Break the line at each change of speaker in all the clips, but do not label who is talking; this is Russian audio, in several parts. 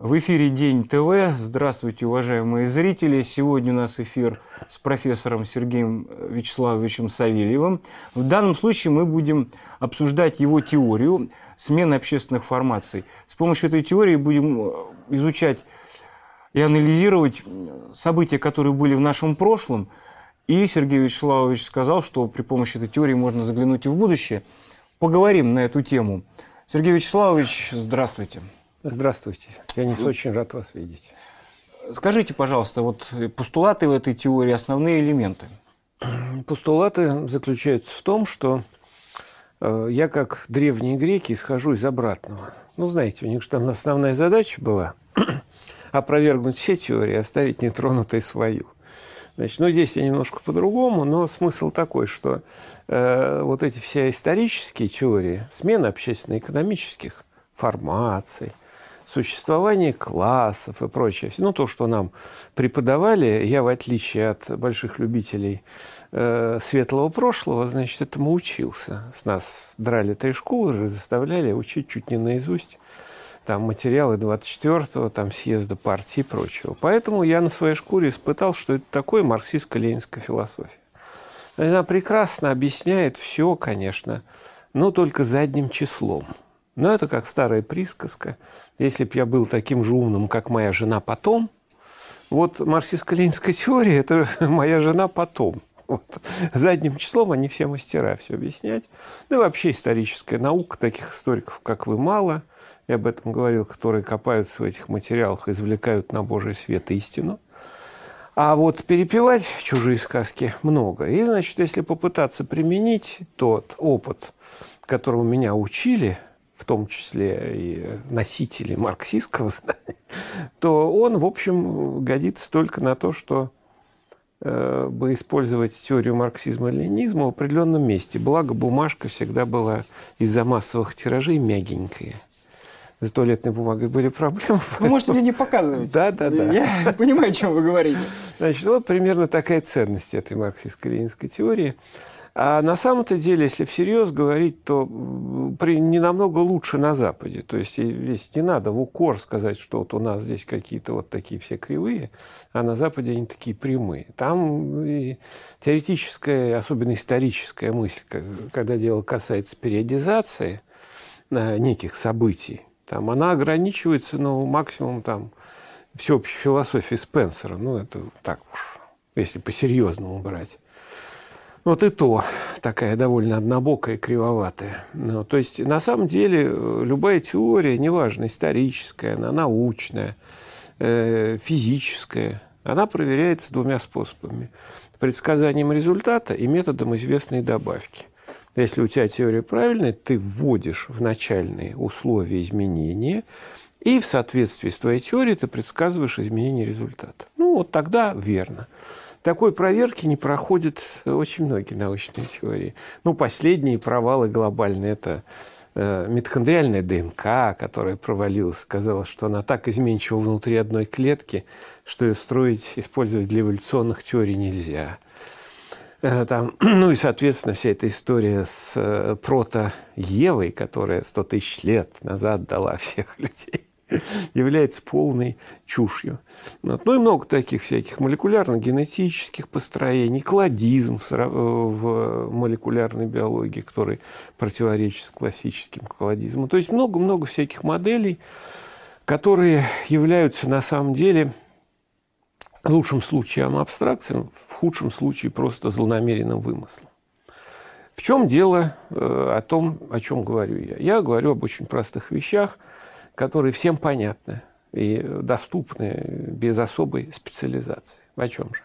В эфире День ТВ. Здравствуйте, уважаемые зрители. Сегодня у нас эфир с профессором Сергеем Вячеславовичем Савельевым. В данном случае мы будем обсуждать его теорию смены общественных формаций. С помощью этой теории будем э, изучать и анализировать события, которые были в нашем прошлом. И Сергей Вячеславович сказал, что при помощи этой теории можно заглянуть и в будущее. Поговорим на эту тему. Сергей Вячеславович, здравствуйте. Здравствуйте. Здравствуйте. Я не очень рад вас видеть. Скажите, пожалуйста, вот э, постулаты в этой теории, основные
элементы. Постулаты заключаются в том, что э, я, как древние греки, исхожу из обратного. Ну, знаете, у них же там основная задача была опровергнуть все теории, оставить нетронутой свою. Значит, ну, здесь я немножко по-другому, но смысл такой, что э, вот эти все исторические теории, смена общественно-экономических формаций – существование классов и прочее. Ну, то, что нам преподавали, я, в отличие от больших любителей э, светлого прошлого, значит, этому учился. С нас драли три школы, же заставляли учить чуть не наизусть там материалы 24-го, там съезда партии и прочего. Поэтому я на своей шкуре испытал, что это такое марксистско-ленинская философия. Она прекрасно объясняет все, конечно, но только задним числом. Но ну, это как старая присказка. Если бы я был таким же умным, как моя жена потом, вот марксистско-ленинская теория – это моя жена потом. Вот. Задним числом они все мастера, все объяснять. Да и вообще историческая наука, таких историков, как вы, мало. Я об этом говорил, которые копаются в этих материалах, извлекают на Божий свет истину. А вот перепевать чужие сказки много. И, значит, если попытаться применить тот опыт, которого меня учили – в том числе и носители марксистского знания, то он, в общем, годится только на то, что э, бы использовать теорию марксизма и ленинизма в определенном месте. Благо, бумажка всегда была из-за массовых тиражей мягенькая. С туалетной бумагой были проблемы. Вы поэтому... можете мне не показывать. Да, да, да. Я понимаю, о чем вы говорите. Значит, вот примерно такая ценность этой марксистско-ленинской теории – а на самом-то деле, если всерьез говорить, то при, не намного лучше на Западе. То есть здесь не надо в укор сказать, что вот у нас здесь какие-то вот такие все кривые, а на Западе они такие прямые. Там и теоретическая, особенно историческая мысль, когда дело касается периодизации э, неких событий, там она ограничивается, ну, максимум там всеобщей философии Спенсера. Ну, это так уж, если по-серьезному брать. Вот и то такая довольно однобокая, кривоватая. Ну, то есть, на самом деле, э, любая теория, неважно, историческая, она научная, э, физическая, она проверяется двумя способами. Предсказанием результата и методом известной добавки. Если у тебя теория правильная, ты вводишь в начальные условия изменения, и в соответствии с твоей теорией ты предсказываешь изменение результата. Ну, вот тогда верно такой проверки не проходят очень многие научные теории. Ну, последние провалы глобальные – это э, митохондриальная ДНК, которая провалилась, сказала, что она так изменчива внутри одной клетки, что ее строить, использовать для эволюционных теорий нельзя. Э, там, ну и, соответственно, вся эта история с э, прото-Евой, которая 100 тысяч лет назад дала всех людей. является полной чушью. Ну и много таких всяких молекулярно-генетических построений, кладизм э, в молекулярной биологии, который противоречит классическим кладизму. То есть много-много всяких моделей, которые являются на самом деле в лучшем случае абстракцией, в худшем случае просто злонамеренным вымыслом. В чем дело э, о том, о чем говорю я? Я говорю об очень простых вещах – которые всем понятны и доступны без особой специализации. О чем же?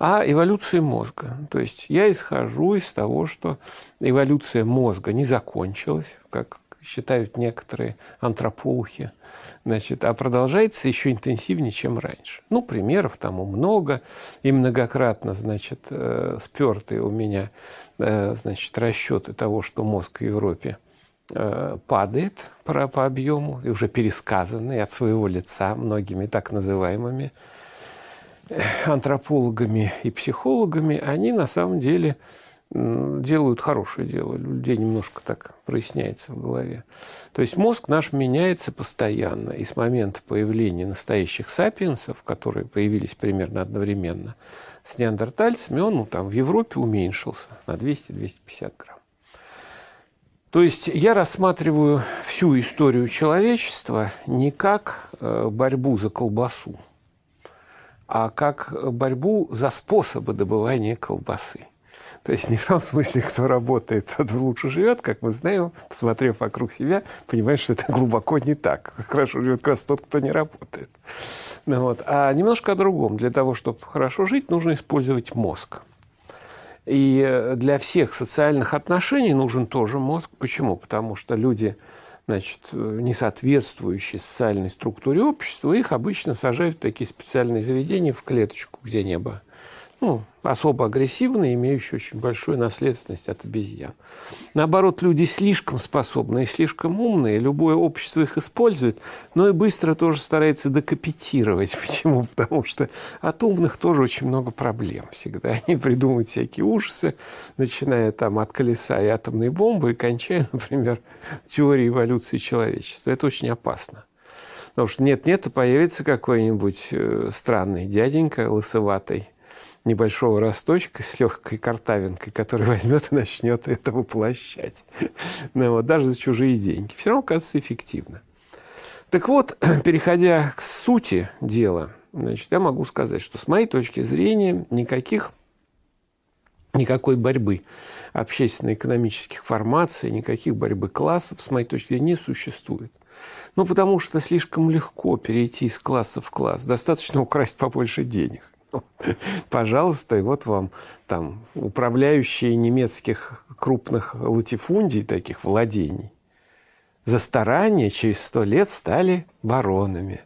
а эволюции мозга. То есть я исхожу из того, что эволюция мозга не закончилась, как считают некоторые антрополухи, значит, а продолжается еще интенсивнее, чем раньше. Ну, примеров тому много, и многократно, значит, э, спертые у меня, э, значит, расчеты того, что мозг в Европе Э, падает по, по объему и уже пересказанный от своего лица многими так называемыми э, антропологами и психологами, они на самом деле делают хорошее дело. людей немножко так проясняется в голове. То есть мозг наш меняется постоянно. И с момента появления настоящих сапиенсов, которые появились примерно одновременно с неандертальцами, он ну, там, в Европе уменьшился на 200-250 грамм. То есть я рассматриваю всю историю человечества не как э, борьбу за колбасу, а как борьбу за способы добывания колбасы. То есть не в том смысле, кто работает, тот лучше живет, как мы знаем, посмотрев вокруг себя, понимаешь, что это глубоко не так. Хорошо живет как раз тот, кто не работает. Ну, вот. А немножко о другом. Для того, чтобы хорошо жить, нужно использовать мозг. И э, для всех социальных отношений нужен тоже мозг. Почему? Потому что люди, значит, э, не соответствующие социальной структуре общества, их обычно сажают в такие специальные заведения в клеточку, где небо ну, особо агрессивные, имеющие очень большую наследственность от обезьян. Наоборот, люди слишком способные, слишком умные, любое общество их использует, но и быстро тоже старается докапитировать Почему? Потому что от умных тоже очень много проблем всегда. Они придумывают всякие ужасы, начиная там от колеса и атомной бомбы и кончая, например, теорией эволюции человечества. Это очень опасно. Потому что нет-нет, появится какой-нибудь э, странный дяденька лысоватый, небольшого росточка с легкой картавинкой, который возьмет и начнет это воплощать. Ну, вот, даже за чужие деньги. Все равно кажется эффективно. Так вот, переходя к сути дела, значит, я могу сказать, что с моей точки зрения никаких никакой борьбы общественно-экономических формаций, никаких борьбы классов, с моей точки зрения, не существует. Ну, потому что слишком легко перейти из класса в класс. Достаточно украсть побольше денег. Пожалуйста, и вот вам там управляющие немецких крупных латифундий, таких владений, за старания через сто лет стали баронами.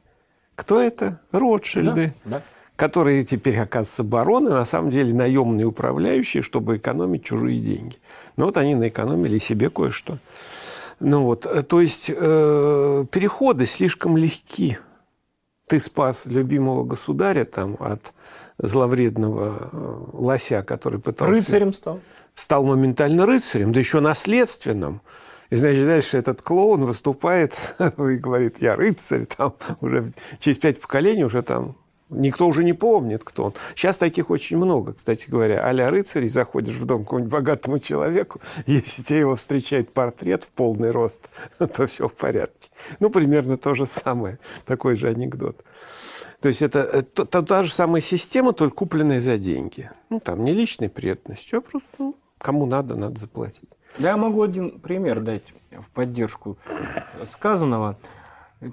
Кто это? Ротшильды. Да, да которые теперь, оказывается, бароны, а на самом деле наемные управляющие, чтобы экономить чужие деньги. Но ну, вот они наэкономили себе кое-что. Ну вот, э, то есть э, переходы слишком легки ты спас любимого государя там от зловредного э, лося, который пытался... Рыцарем стал. Стал моментально рыцарем, да еще наследственным. И, значит, дальше этот клоун выступает и говорит, я рыцарь, там уже через пять поколений уже там Никто уже не помнит, кто он. Сейчас таких очень много, кстати говоря. Аля ля рыцарей заходишь в дом какому-нибудь богатому человеку, если тебе его встречает портрет в полный рост, то все в порядке. Ну, примерно то же самое. Такой же анекдот. То есть это, это та же самая система, только купленная за деньги. Ну, там не личной преданностью, а просто ну, кому надо, надо заплатить. Да, я могу один
пример дать в поддержку сказанного.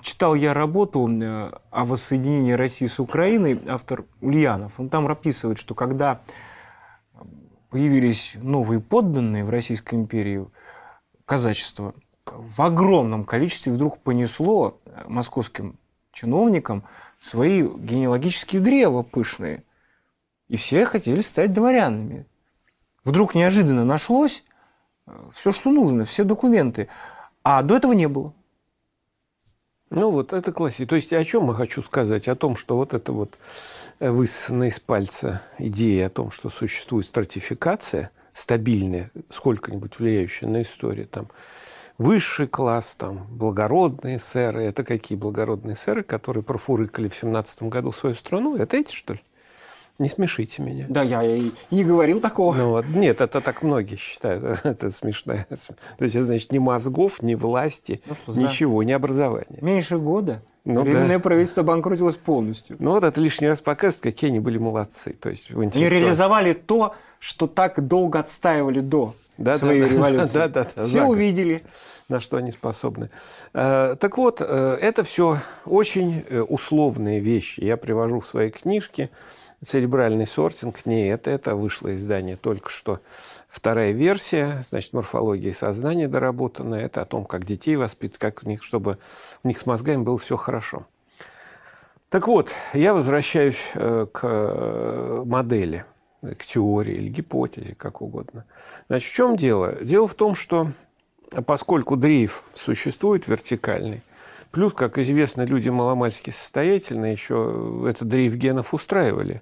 Читал я работу э, о воссоединении России с Украиной, автор Ульянов. Он там описывает, что когда появились новые подданные в Российской империи, казачество, в огромном количестве вдруг понесло э, московским чиновникам свои генеалогические древа пышные. И все хотели стать дворянами. Вдруг неожиданно нашлось э, все, что нужно, все
документы. А до этого не было. Ну вот, это классика. То есть о чем я хочу сказать? О том, что вот это вот э, высосанная из пальца идея о том, что существует стратификация стабильная, сколько-нибудь влияющая на историю, там, высший класс, там, благородные сэры. Это какие благородные сэры, которые профурыкали в семнадцатом году свою страну? Это эти, что ли? Не смешите меня. Да, я и не говорил такого. Ну, вот. Нет, это так многие считают. Это смешно. То есть, это значит, ни мозгов, ни власти, ну, что, ничего, за... ни образования.
Меньше года ну, Временное да. правительство
банкротилось полностью. Ну вот это лишний раз показывает, какие они были молодцы. То есть, в они реализовали то, что так долго отстаивали до да, своей да, революции. Да, да, да, все увидели. На что они способны. Э, так вот, э, это все очень э, условные вещи. Я привожу в своей книжке Церебральный сортинг нет, это, вышло издание только что. Вторая версия, значит, морфология и сознание доработаны. это о том, как детей воспитывать, как у них, чтобы у них с мозгами было все хорошо. Так вот, я возвращаюсь э, к э, модели, к теории или гипотезе, как угодно. Значит, в чем дело? Дело в том, что поскольку дрейф существует вертикальный, плюс, как известно, люди маломальски состоятельные еще этот дрейф генов устраивали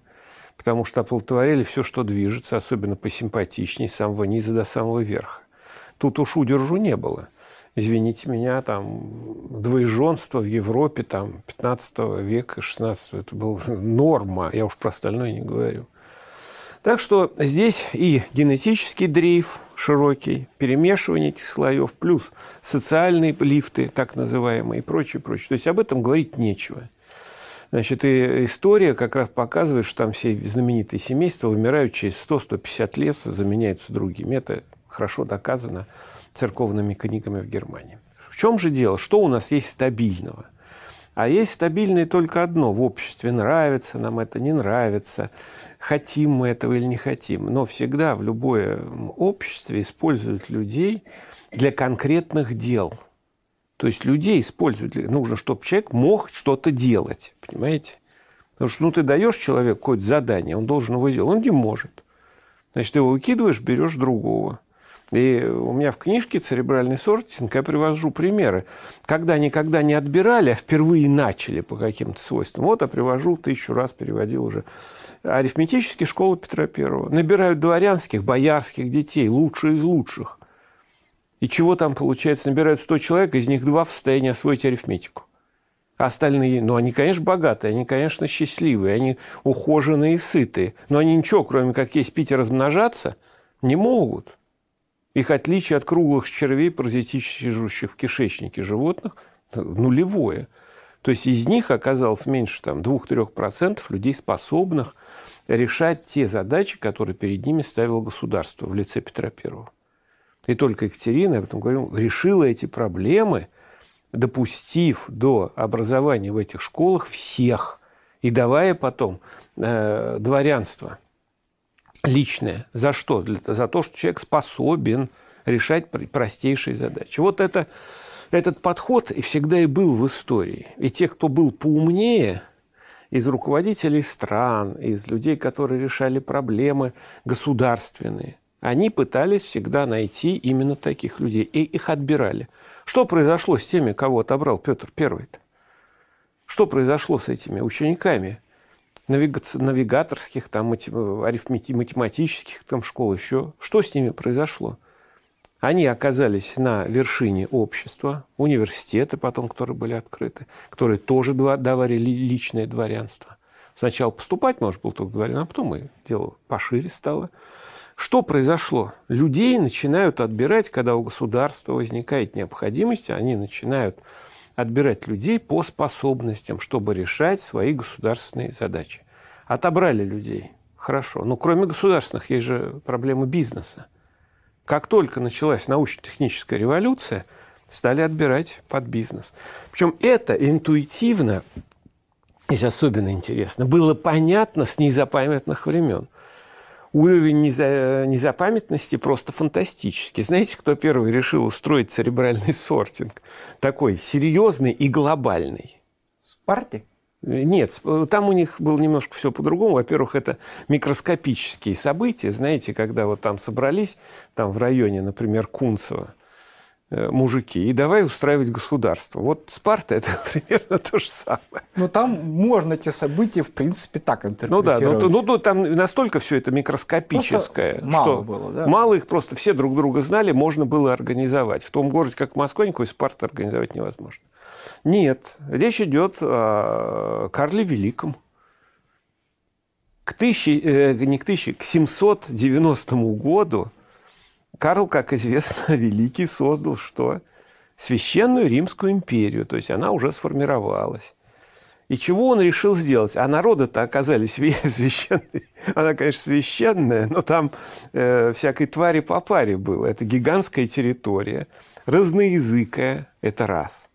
потому что оплодотворяли все, что движется, особенно посимпатичнее, с самого низа до самого верха. Тут уж удержу не было. Извините меня, там двоеженство в Европе там, 15 века, 16 это была норма, я уж про остальное не говорю. Так что здесь и генетический дрейф широкий, перемешивание этих слоев, плюс социальные лифты, так называемые, и прочее, прочее. То есть об этом говорить нечего. Значит, и история как раз показывает, что там все знаменитые семейства умирают через 100-150 лет, заменяются другими. Это хорошо доказано церковными книгами в Германии. В чем же дело? Что у нас есть стабильного? А есть стабильное только одно. В обществе нравится нам это, не нравится, хотим мы этого или не хотим. Но всегда в любое обществе используют людей для конкретных дел – то есть людей используют. Нужно, чтобы человек мог что-то делать. Понимаете? Потому что ну, ты даешь человеку какое-то задание, он должен его сделать. Он не может. Значит, ты его выкидываешь, берешь другого. И у меня в книжке «Церебральный сортинг» я привожу примеры. Когда никогда не отбирали, а впервые начали по каким-то свойствам. Вот я а привожу, тысячу раз переводил уже. Арифметические школы Петра Первого. Набирают дворянских, боярских детей, лучшие из лучших – и чего там получается? Набирают 100 человек, из них два в состоянии освоить арифметику. А остальные, ну, они, конечно, богатые, они, конечно, счастливые, они ухоженные и сытые. Но они ничего, кроме как есть пить и размножаться, не могут. Их отличие от круглых червей, паразитически живущих в кишечнике животных, нулевое. То есть из них оказалось меньше там, 2-3% людей, способных решать те задачи, которые перед ними ставило государство в лице Петра Первого и только Екатерина, я об говорю, решила эти проблемы, допустив до образования в этих школах всех и давая потом э, дворянство личное. За что? За то, что человек способен решать простейшие задачи. Вот это, этот подход и всегда и был в истории. И те, кто был поумнее, из руководителей стран, из людей, которые решали проблемы государственные – они пытались всегда найти именно таких людей, и их отбирали. Что произошло с теми, кого отобрал Петр I? Что произошло с этими учениками навигаторских, там, математических там, школ еще? Что с ними произошло? Они оказались на вершине общества, университеты потом, которые были открыты, которые тоже давали личное дворянство. Сначала поступать можно было только дворян, а потом и дело пошире стало – что произошло? Людей начинают отбирать, когда у государства возникает необходимость, они начинают отбирать людей по способностям, чтобы решать свои государственные задачи. Отобрали людей. Хорошо. Но ну, кроме государственных, есть же проблемы бизнеса. Как только началась научно-техническая революция, стали отбирать под бизнес. Причем это интуитивно, здесь особенно интересно, было понятно с незапамятных времен уровень незапамятности просто фантастический. Знаете, кто первый решил устроить церебральный сортинг? Такой серьезный и глобальный. Спарти? Нет, там у них было немножко все по-другому. Во-первых, это микроскопические события, знаете, когда вот там собрались, там в районе, например, Кунцево, Э, мужики, и давай устраивать государство. Вот Спарта – это примерно то же самое. Но ну, там
можно эти события, в принципе, так интерпретировать. Ну да, ну, ну,
ну там настолько все это микроскопическое. Просто мало что было, да? Мало их просто, все друг друга знали, можно было организовать. В том городе, как Москва, никакой Спарта организовать невозможно. Нет, речь идет о Карле Великом. К тысяче, э, не к тысяче, к 790 году Карл, как известно, Великий создал что? Священную Римскую империю, то есть она уже сформировалась. И чего он решил сделать? А народы-то оказались священные. Она, конечно, священная, но там э, всякой твари по паре было. Это гигантская территория, разноязыкая – это раз.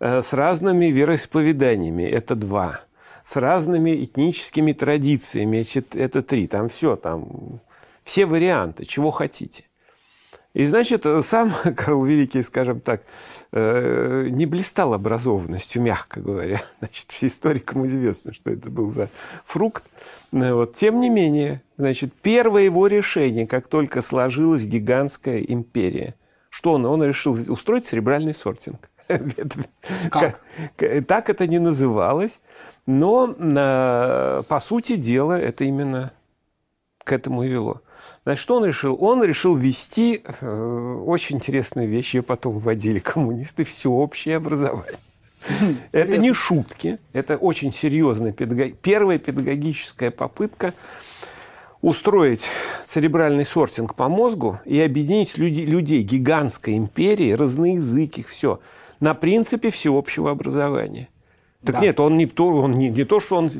Э, с разными вероисповеданиями – это два. С разными этническими традициями – это три. Там все, там все варианты, чего хотите. И, значит, э, сам Карл Великий, скажем так, э, не блистал образованностью, мягко говоря. Значит, все историкам известно, что это был за фрукт. Э, вот. Тем не менее, значит, первое его решение, как только сложилась гигантская империя, что он? Он решил устроить серебральный сортинг. Как? Так это не называлось, но по сути дела это именно к этому и вело. Значит, он решил, он решил вести э, очень интересную вещь. Ее потом вводили коммунисты, всеобщее образование. Это не шутки, это очень серьезная педагог... первая педагогическая попытка устроить церебральный сортинг по мозгу и объединить люди, людей гигантской империи, разноязыких, все, на принципе всеобщего образования. Так да. нет, он не, то, он не, не то, что он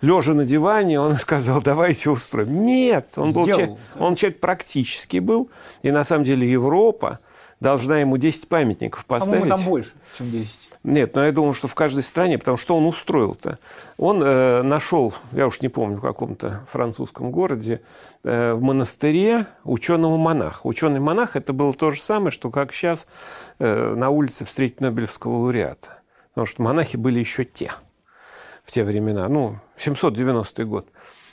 лежа на диване, он сказал, давайте устроим. Нет, он был человек, да. он человек практически был, и на самом деле Европа должна ему 10 памятников поставить. А там больше, чем 10. Нет, но я думаю, что в каждой стране, потому что он устроил-то. Он э, нашел, я уж не помню, в каком-то французском городе, э, в монастыре ученого-монаха. Ученый-монах – это было то же самое, что как сейчас э, на улице встретить Нобелевского лауреата. Потому что монахи были еще те в те времена. Ну, 790 год.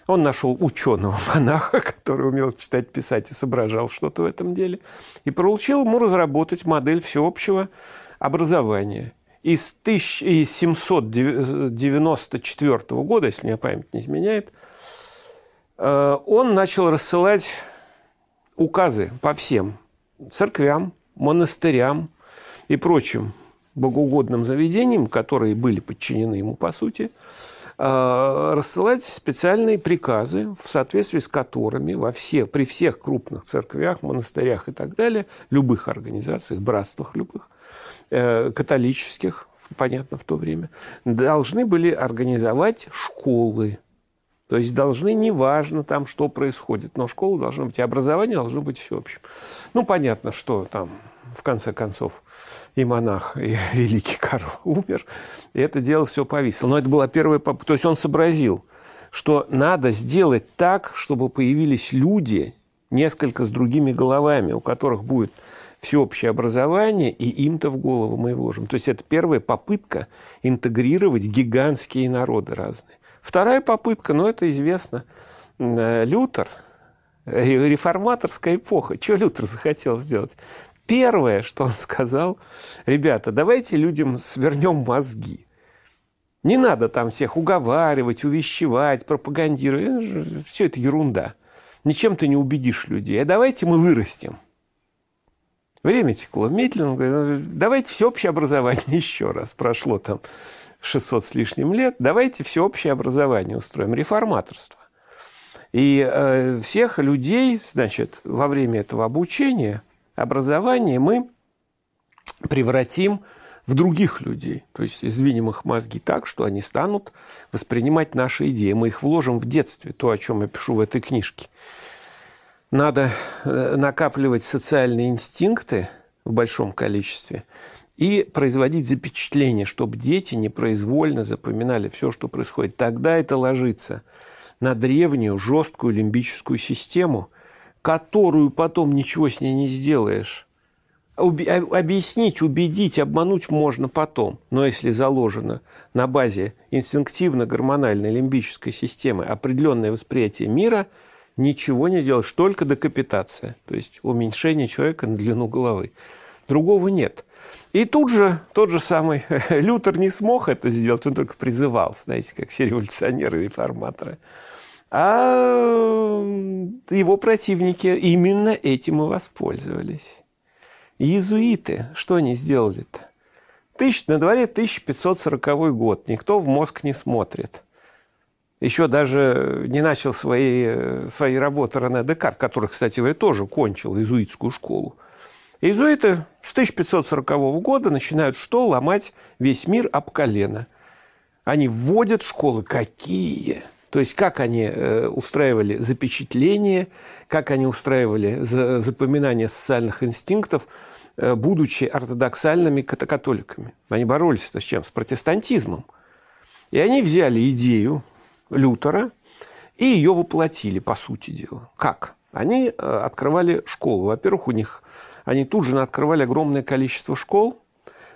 Он нашел ученого-монаха, который умел читать, писать и соображал что-то в этом деле, и поручил ему разработать модель всеобщего образования. Из 1794 года, если мне память не изменяет, э, он начал рассылать указы по всем церквям, монастырям и прочим богоугодным заведениям, которые были подчинены ему по сути – Э, рассылать специальные приказы, в соответствии с которыми во все при всех крупных церквях, монастырях и так далее, любых организациях, братствах любых, э, католических, понятно, в то время, должны были организовать школы. То есть должны, неважно там, что происходит, но школа должна быть, и образование должно быть всеобщим. Ну, понятно, что там, в конце концов, и монах, и великий Карл умер, и это дело все повисло. Но это была первая попытка. То есть он сообразил, что надо сделать так, чтобы появились люди, несколько с другими головами, у которых будет всеобщее образование, и им-то в голову мы и вложим. То есть это первая попытка интегрировать гигантские народы разные. Вторая попытка, ну это известно, э, Лютер, э, реформаторская эпоха. Что Лютер захотел сделать? Первое, что он сказал, ребята, давайте людям свернем мозги. Не надо там всех уговаривать, увещевать, пропагандировать. Все это ерунда. Ничем ты не убедишь людей. А давайте мы вырастем. Время текло медленно. «Ну, давайте всеобщее образование еще раз. Прошло там 600 с лишним лет. Давайте всеобщее образование устроим. Реформаторство. И э, всех людей, значит, во время этого обучения – образование мы превратим в других людей. То есть извиним их мозги так, что они станут воспринимать наши идеи. Мы их вложим в детстве, то, о чем я пишу в этой книжке. Надо э, накапливать социальные инстинкты в большом количестве и производить запечатление, чтобы дети непроизвольно запоминали все, что происходит. Тогда это ложится на древнюю жесткую лимбическую систему – которую потом ничего с ней не сделаешь. А, объяснить, убедить, обмануть можно потом, но если заложено на базе инстинктивно-гормональной лимбической системы определенное восприятие мира, ничего не сделаешь, только декапитация, то есть уменьшение человека на длину головы. Другого нет. И тут же тот же самый Лютер не смог это сделать, он только призывал, знаете, как все революционеры-реформаторы. реформаторы а его противники именно этим и воспользовались. Иезуиты, что они сделали-то? Тысяч, на дворе 1540 год, никто в мозг не смотрит. Еще даже не начал свои, э, свои работы Рене Декарт, который, кстати говоря, тоже кончил иезуитскую школу. Иезуиты с 1540 года начинают что? Ломать весь мир об колено. Они вводят школы. Какие? – то есть как они э, устраивали запечатление, как они устраивали запоминание социальных инстинктов, э, будучи ортодоксальными католиками. Они боролись с чем? С протестантизмом. И они взяли идею Лютера и ее воплотили, по сути дела. Как? Они э, открывали школу. Во-первых, у них они тут же открывали огромное количество школ,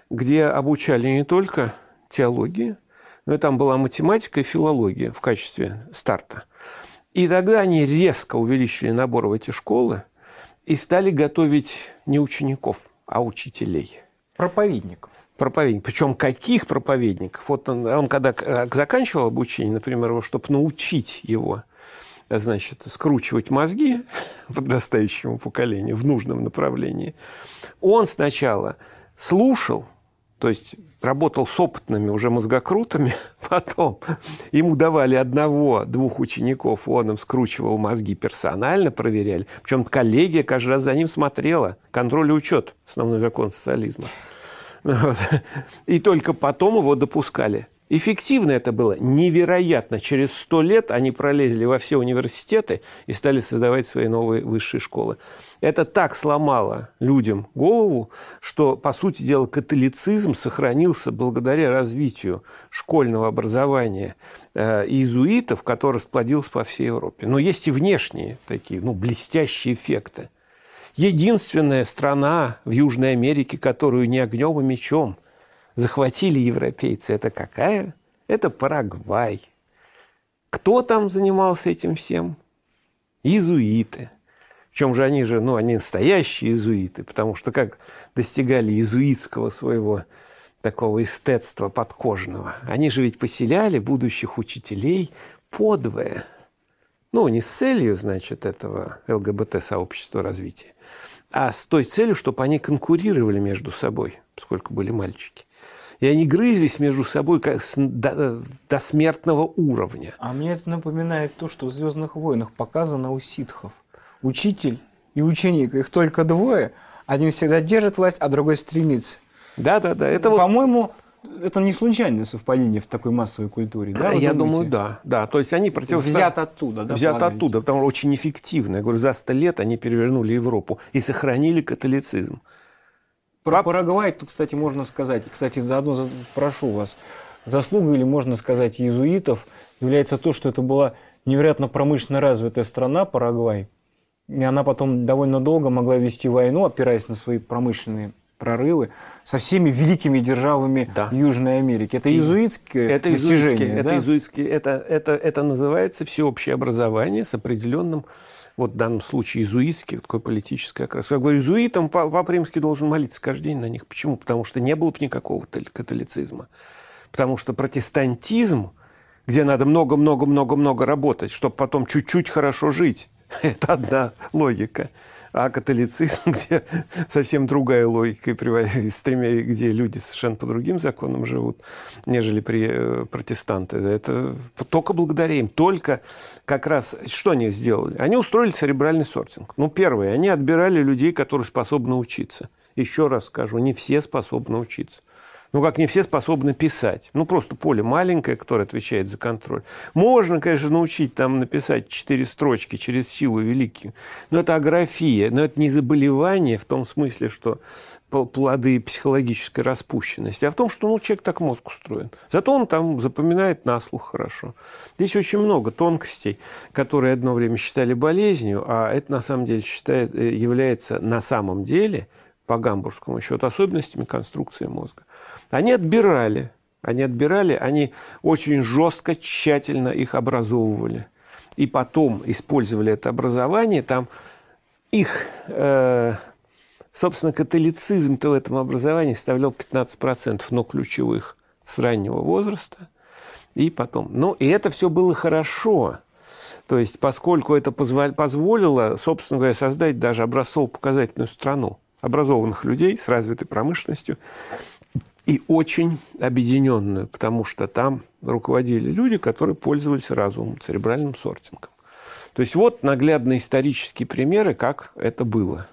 где обучали не только теологии – но ну, там была математика и филология в качестве старта. И тогда они резко увеличили набор в эти школы и стали готовить не учеников, а учителей. Проповедников. Проповедников. Причем каких проповедников? Вот он, он когда э, заканчивал обучение, например, чтобы научить его значит, скручивать мозги подрастающему поколению в нужном направлении, он сначала слушал, то есть работал с опытными уже мозгокрутами потом. Ему давали одного-двух учеников, он им скручивал мозги персонально, проверяли. Причем коллегия каждый раз за ним смотрела. Контроль и учет – основной закон социализма. Вот. И только потом его допускали Эффективно это было невероятно. Через сто лет они пролезли во все университеты и стали создавать свои новые высшие школы. Это так сломало людям голову, что, по сути дела, католицизм сохранился благодаря развитию школьного образования э, иезуитов, который расплодился по всей Европе. Но есть и внешние такие, ну, блестящие эффекты. Единственная страна в Южной Америке, которую не огнем и мечом – захватили европейцы. Это какая? Это Парагвай. Кто там занимался этим всем? Иезуиты. В чем же они же, ну, они настоящие иезуиты, потому что как достигали иезуитского своего такого эстетства подкожного. Они же ведь поселяли будущих учителей подвое. Ну, не с целью, значит, этого ЛГБТ-сообщества развития, а с той целью, чтобы они конкурировали между собой, поскольку были мальчики. И они грызлись между собой как с, до, э, до смертного уровня.
А мне это напоминает то, что в Звездных войнах показано у ситхов. Учитель и ученик, их только двое. Один всегда держит власть, а другой стремится. Да, да, да. Это По-моему, вот... это не случайное совпадение в такой массовой культуре,
да? А, я думаю, да. Да, то есть они противостоят... Взят оттуда, да? Взят полагаете? оттуда, потому что очень эффективно. Я говорю, за сто лет они перевернули Европу и сохранили католицизм. Про Парагвай, тут, кстати, можно сказать, кстати, заодно за... прошу вас, заслуга или, можно сказать,
иезуитов является то, что это была невероятно промышленно развитая страна, Парагвай, и она потом довольно долго могла вести войну, опираясь на свои промышленные прорывы со всеми великими державами да. Южной Америки. Это иезуитские это достижения, иезуитские, да? Это
иезуитские, это, это, это называется всеобщее образование с определенным вот в данном случае изуитских, такое политическое как раз. Я говорю, изуитам Папа Римский должен молиться каждый день на них. Почему? Потому что не было бы никакого католицизма. Потому что протестантизм, где надо много-много-много-много работать, чтобы потом чуть-чуть хорошо жить, это одна логика а католицизм, где совсем другая логика, где люди совершенно по другим законам живут, нежели при э, протестанты. Это только благодаря им. Только как раз что они сделали? Они устроили церебральный сортинг. Ну, первое, они отбирали людей, которые способны учиться. Еще раз скажу, не все способны учиться. Ну, как не все способны писать. Ну, просто поле маленькое, которое отвечает за контроль. Можно, конечно, научить там написать четыре строчки через силу великих. Но это аграфия, но это не заболевание в том смысле, что плоды психологической распущенности, а в том, что ну, человек так мозг устроен. Зато он там запоминает на слух хорошо. Здесь очень много тонкостей, которые одно время считали болезнью, а это на самом деле считает, э, является на самом деле по гамбургскому счету особенностями конструкции мозга. Они отбирали, они отбирали, они очень жестко, тщательно их образовывали. И потом использовали это образование, там их, э, собственно, католицизм-то в этом образовании составлял 15%, но ключевых с раннего возраста. И потом. Ну, и это все было хорошо. То есть, поскольку это позволило, собственно говоря, создать даже образцово-показательную страну образованных людей с развитой промышленностью, и очень объединенную, потому что там руководили люди, которые пользовались разумом, церебральным сортингом. То есть вот наглядные исторические примеры, как это было.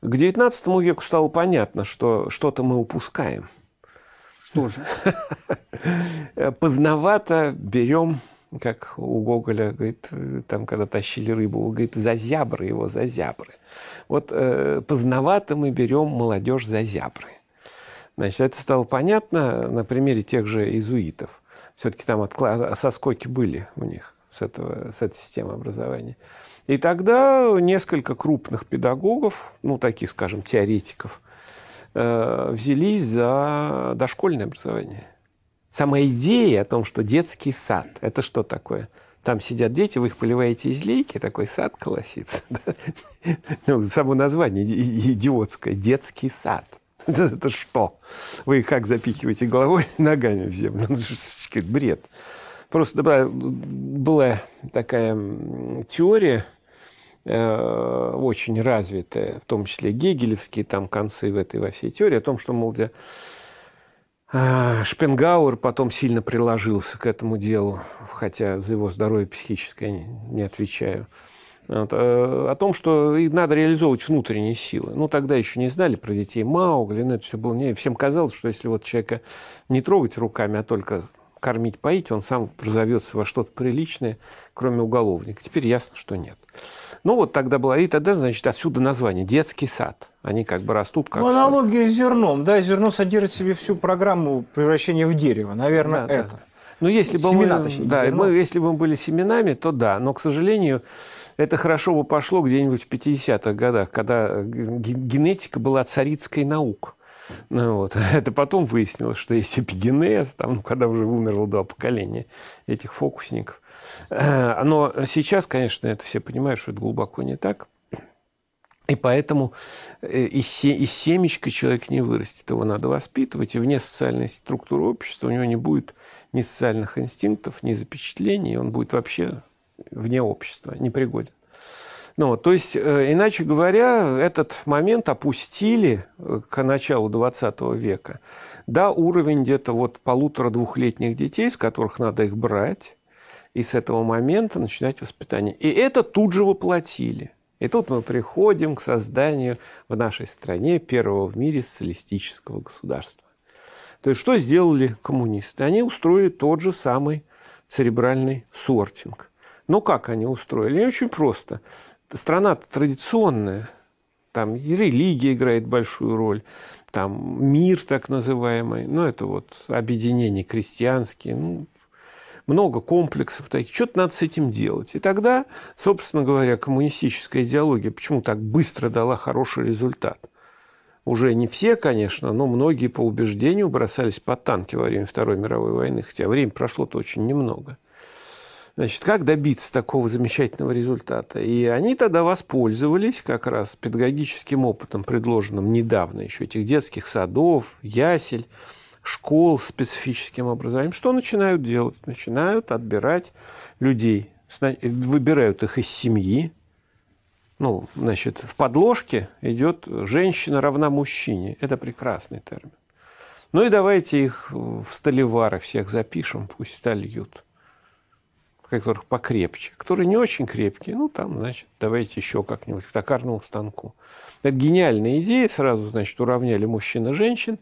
К XIX веку стало понятно, что что-то мы упускаем. Что же? Поздновато берем, как у Гоголя, говорит, там, когда тащили рыбу, говорит, за зябры его, за зябры. Вот э, поздновато мы берем молодежь за зябры. Значит, это стало понятно на примере тех же иезуитов. Все-таки там откла... А соскоки были у них с, этого, с этой системы образования. И тогда несколько крупных педагогов, ну, таких, скажем, теоретиков, э, взялись за дошкольное образование. Сама идея о том, что детский сад – это что такое? Там сидят дети, вы их поливаете из лейки, такой сад колосится. Ну, само название идиотское – детский сад. Это что? Вы как запихиваете головой и ногами в землю? Ну, бред. Просто была, была такая теория, э, очень развитая, в том числе гегелевские там концы в этой во всей теории, о том, что, мол, где, а, Шпенгауэр потом сильно приложился к этому делу, хотя за его здоровье психическое не отвечаю. Вот, э, о том, что и надо реализовывать внутренние силы. Ну, тогда еще не знали про детей Маугли, но это все было не... Всем казалось, что если вот человека не трогать руками, а только кормить, поить, он сам разовьется во что-то приличное, кроме уголовника. Теперь ясно, что нет. Ну, вот тогда была... И тогда, значит, отсюда название «детский сад». Они как бы растут как... Ну, аналогия с зерном, да? Зерно содержит в себе всю программу превращения в дерево. Наверное, да, это. Да. Ну, если бы, Семена, мы, точнее, да, мы, если бы мы были семенами, то да. Но, к сожалению, это хорошо бы пошло где-нибудь в 50-х годах, когда э, генетика была царицкой наук. Ну, вот. Это потом выяснилось, что есть эпигенез, там, ну, когда уже умерло два поколения этих фокусников. Э, но сейчас, конечно, это все понимают, что это глубоко не так. И поэтому э, из, семечка человек не вырастет. Его надо воспитывать. И вне социальной структуры общества у него не будет ни социальных инстинктов, ни запечатлений. Он будет вообще вне общества, непригоден. Ну, то есть, э, иначе говоря, этот момент опустили э, к началу 20 века Да, уровень где-то вот полутора-двухлетних детей, с которых надо их брать, и с этого момента начинать воспитание. И это тут же воплотили. И тут мы приходим к созданию в нашей стране первого в мире социалистического государства. То есть что сделали коммунисты? Они устроили тот же самый церебральный сортинг. Но как они устроили? очень просто. Страна традиционная, там и религия играет большую роль, там мир так называемый, ну это вот объединение крестьянские, ну, много комплексов таких, что-то надо с этим делать. И тогда, собственно говоря, коммунистическая идеология почему так быстро дала хороший результат? Уже не все, конечно, но многие по убеждению бросались под танки во время Второй мировой войны, хотя время прошло-то очень немного – Значит, как добиться такого замечательного результата? И они тогда воспользовались как раз педагогическим опытом, предложенным недавно еще этих детских садов, ясель, школ с специфическим образованием. Что начинают делать? Начинают отбирать людей, выбирают их из семьи, ну, значит, в подложке идет женщина равна мужчине. Это прекрасный термин. Ну и давайте их в столевары всех запишем, пусть стольют которых покрепче, которые не очень крепкие, ну, там, значит, давайте еще как-нибудь к токарному станку. Это гениальная идея, сразу, значит, уравняли мужчин и женщин,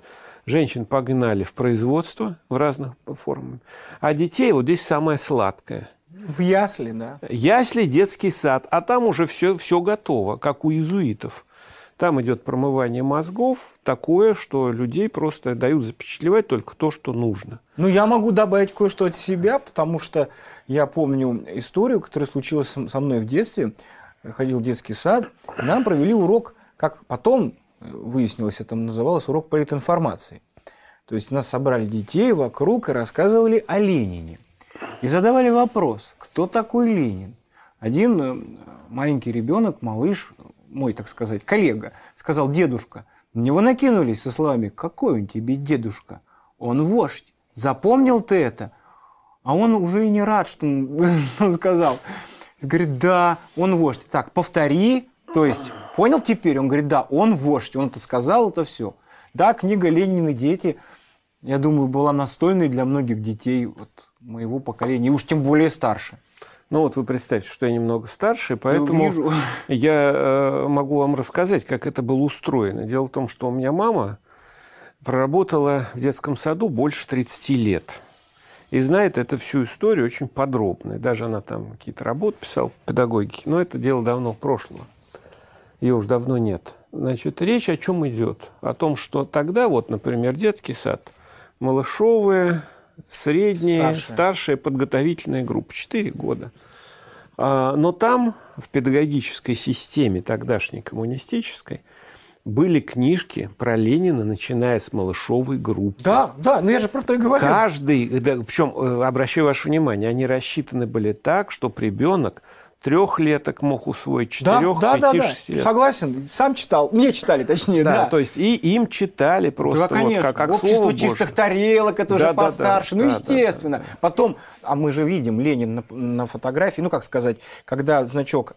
женщин погнали в производство в разных формах, а детей, вот здесь самое сладкое.
В ясли, да.
Ясли, детский сад, а там уже все, все готово, как у иезуитов. Там идет промывание мозгов, такое, что людей просто дают запечатлевать только то, что нужно.
Ну, я могу добавить кое-что от себя, потому что я помню историю, которая случилась со мной в детстве. Я ходил в детский сад, нам провели урок, как потом э, выяснилось, это называлось урок политинформации. То есть нас собрали детей вокруг и рассказывали о Ленине. И задавали вопрос, кто такой Ленин? Один э, маленький ребенок, малыш, мой, так сказать, коллега, сказал, дедушка, на него накинулись со словами, какой он тебе дедушка? Он вождь, запомнил ты это? А он уже и не рад, что он, он сказал. Говорит, да, он вождь. Так, повтори, то есть, понял теперь? Он говорит, да, он вождь, он это сказал, это все. Да, книга «Ленин и дети», я думаю, была настольной для многих детей вот, моего
поколения, уж тем более старше. Ну вот вы представьте, что я немного старше, ну, поэтому ну, я э, могу вам рассказать, как это было устроено. Дело в том, что у меня мама проработала в детском саду больше 30 лет. И знает это всю историю очень подробно. И даже она там какие-то работы писала по педагогике. Но это дело давно прошло. Ее уже давно нет. Значит, речь о чем идет? О том, что тогда, вот, например, детский сад, малышовые, средняя, старшая, старшая подготовительная группа, 4 года. А, но там, в педагогической системе тогдашней коммунистической, были книжки про Ленина, начиная с малышовой группы. Да, да, но я же про то и говорю. Каждый, да, причем, э, обращаю ваше внимание, они рассчитаны были так, чтобы ребенок трех леток мог усвоить, четырех, да, пяти, да, да. шести.
Согласен, сам читал, мне читали, точнее, да. да. То
есть и им читали
просто, да, конечно. вот, как, как Общество слово чистых Божье. тарелок, это да, уже да, постарше, да, ну, да, естественно. Да, да, да. Потом, а мы же видим Ленин на, на фотографии, ну, как сказать, когда значок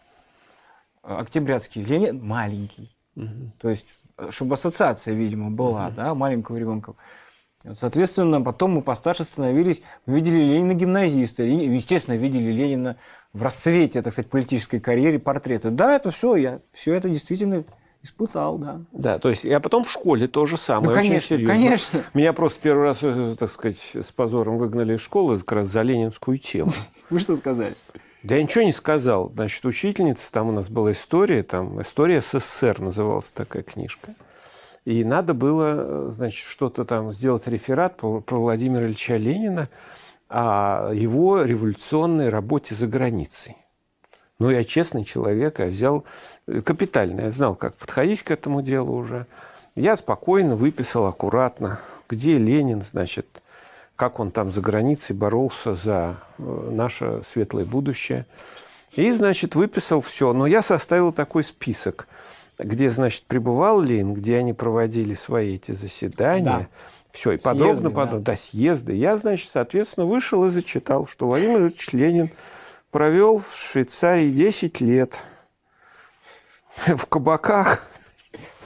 э, октябрятский, Ленин маленький, угу. то есть, э, чтобы ассоциация, видимо, была, угу. да, маленького ребенка. Соответственно, потом мы постарше становились, мы видели Ленина гимназиста, естественно, видели Ленина в расцвете, так сказать, политической карьере, портреты. Да, это все, я все это действительно испытал, да.
Да, то есть, я а потом в школе то же самое. Ну, конечно, очень серьезно. конечно. Меня просто первый раз, э, э, так сказать, с позором выгнали из школы как раз за ленинскую тему. Вы что сказали? Да я ничего не сказал. Значит, учительница, там у нас была история, там история СССР называлась такая книжка. И надо было, э, значит, что-то там сделать реферат про Владимира Ильича Ленина о его революционной работе за границей. Ну, я честный человек, я взял э, капитально, я знал, как подходить к этому делу уже. Я спокойно выписал аккуратно, где Ленин, значит, как он там за границей боролся за э, наше светлое будущее. И, значит, выписал все. Но я составил такой список – где, значит, пребывал Лин, где они проводили свои эти заседания. Да. Все, и подробно, съезды, подробно, да. да, съезды. Я, значит, соответственно, вышел и зачитал, что Владимир Ильич Ленин провел в Швейцарии 10 лет в кабаках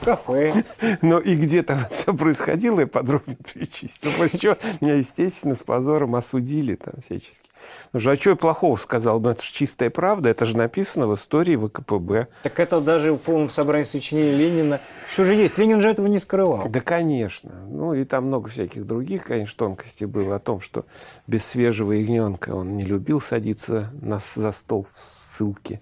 кафе. Но ну и где там все происходило, я подробно перечистил, После чего меня, естественно, с позором осудили там всячески. Ну же, а что я плохого сказал? Ну, это же чистая правда, это же написано в истории ВКПБ. Так это даже в полном собрании сочинений Ленина. Все же есть, Ленин же этого не скрывал. Да, конечно. Ну, и там много всяких других, конечно, тонкостей было о том, что без свежего ягненка он не любил садиться нас за стол в ссылке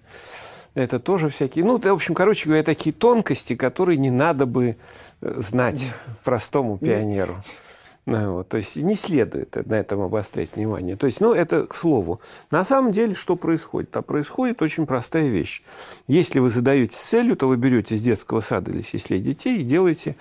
это тоже всякие... Ну, в общем, короче говоря, такие тонкости, которые не надо бы э, знать простому ну. пионеру. Ну, вот, то есть не следует на этом обострять внимание. То есть, ну, это к слову. На самом деле, что происходит? А происходит очень простая вещь. Если вы задаете целью, то вы берете из детского сада или сеслей детей и делаете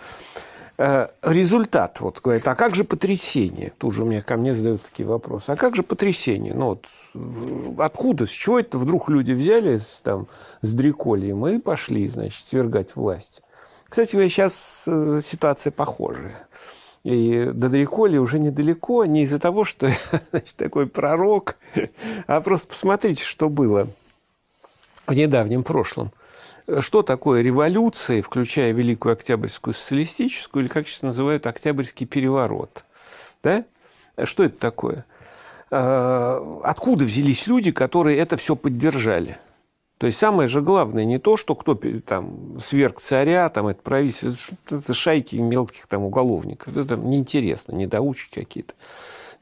Э, результат, вот говорит, а как же потрясение? Тут же меня ко мне задают такие вопросы. А как же потрясение? Ну, вот, э, откуда, с чего это вдруг люди взяли там, с дрекольем и пошли, значит, свергать власть? Кстати, сейчас э, ситуация похожая. И до Дриколи уже недалеко, не из-за того, что я значит, такой пророк, а просто посмотрите, что было в недавнем прошлом что такое революция, включая Великую Октябрьскую социалистическую, или, как сейчас называют, Октябрьский переворот. Да? Что это такое? А, откуда взялись люди, которые это все поддержали? То есть самое же главное не то, что кто там сверг царя, там это правительство, это шайки мелких там уголовников, это неинтересно, недоучки какие-то.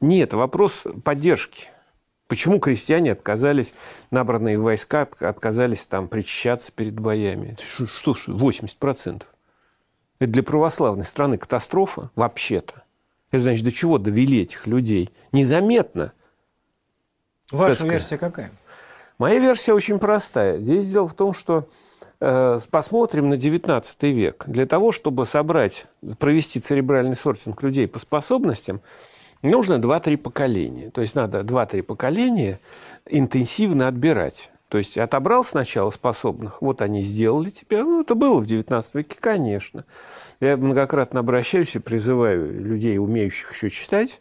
Нет, вопрос поддержки – Почему крестьяне отказались, набранные войска отказались там причащаться перед боями? Что ж, 80%. Это для православной страны катастрофа вообще-то. Это значит, до чего довели этих людей? Незаметно. Ваша версия какая? Моя версия очень простая. Здесь дело в том, что э, посмотрим на 19 век. Для того, чтобы собрать, провести церебральный сортинг людей по способностям – нужно 2-3 поколения. То есть надо 2-3 поколения интенсивно отбирать. То есть отобрал сначала способных, вот они сделали тебя. Ну, это было в XIX веке, конечно. Я многократно обращаюсь и призываю людей, умеющих еще читать,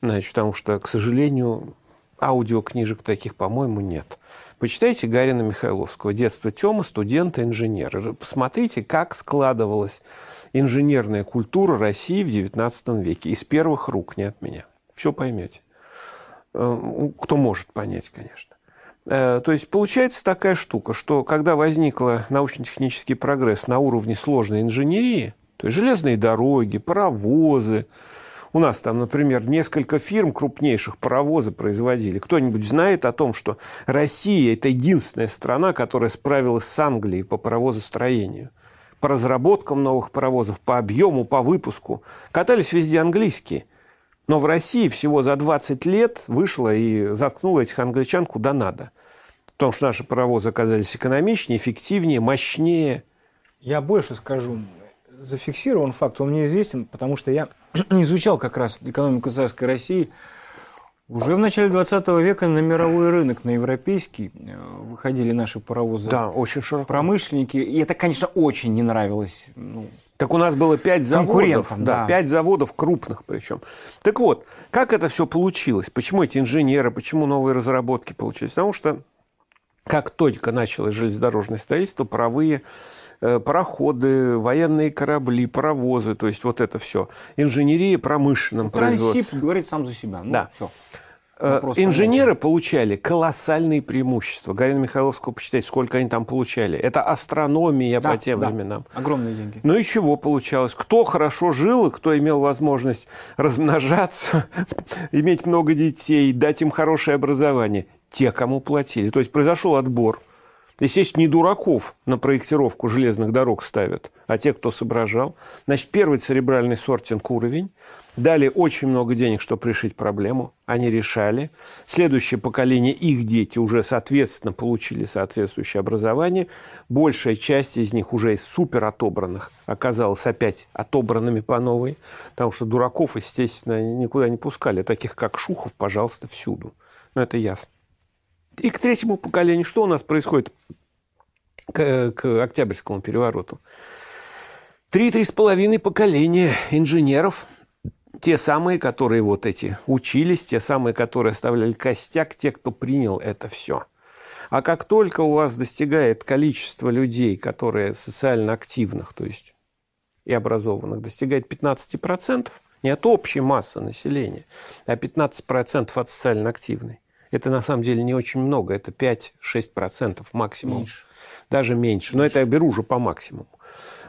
значит, потому что, к сожалению, аудиокнижек таких, по-моему, нет. Почитайте Гарина Михайловского «Детство Тёмы. Студенты, инженеры». Посмотрите, как складывалась инженерная культура России в XIX веке. Из первых рук, не от меня. Все поймете. Э, кто может понять, конечно. Э, то есть получается такая штука, что когда возникла научно-технический прогресс на уровне сложной инженерии, то есть железные дороги, паровозы, у нас там, например, несколько фирм крупнейших паровозы производили. Кто-нибудь знает о том, что Россия – это единственная страна, которая справилась с Англией по паровозостроению? По разработкам новых паровозов, по объему, по выпуску. Катались везде английские. Но в России всего за 20 лет вышло и заткнуло этих англичан куда надо. в том, что наши паровозы оказались экономичнее, эффективнее, мощнее.
Я больше скажу зафиксирован факт, он мне известен, потому что я изучал как раз экономику царской России. Уже в начале 20 века на мировой рынок, на европейский, э, выходили наши паровозы. Да, очень широко.
Промышленники. И это, конечно, очень не нравилось. Ну, так у нас было пять заводов. Да, пять да. заводов крупных причем. Так вот, как это все получилось? Почему эти инженеры, почему новые разработки получились? Потому что как только началось железнодорожное строительство, паровые Э, пароходы, военные корабли, паровозы, то есть вот это все. Инженерия промышленном производстве. Транссиб
говорит сам за себя. Ну, да. Все.
Э, Вопрос Инженеры понятен. получали колоссальные преимущества. Гарина Михайловского почитать, сколько они там получали. Это астрономия да, по тем да. временам.
Огромные деньги.
Ну и чего получалось? Кто хорошо жил и кто имел возможность размножаться, иметь много детей, дать им хорошее образование? Те, кому платили. То есть произошел отбор. Естественно, не дураков на проектировку железных дорог ставят, а те, кто соображал. Значит, первый церебральный сортинг уровень. Дали очень много денег, чтобы решить проблему. Они решали. Следующее поколение, их дети уже, соответственно, получили соответствующее образование. Большая часть из них уже из супер отобранных оказалась опять отобранными по новой. Потому что дураков, естественно, никуда не пускали. Таких, как Шухов, пожалуйста, всюду. Но это ясно. И к третьему поколению что у нас происходит к, э, к Октябрьскому перевороту? Три-три с половиной поколения инженеров, те самые, которые вот эти учились, те самые, которые оставляли костяк, те, кто принял это все. А как только у вас достигает количество людей, которые социально активных, то есть и образованных, достигает 15%, не от общей массы населения, а 15% от социально активной, это на самом деле не очень много, это 5-6% максимум. Меньше. Даже меньше. меньше. Но это я беру уже по максимуму.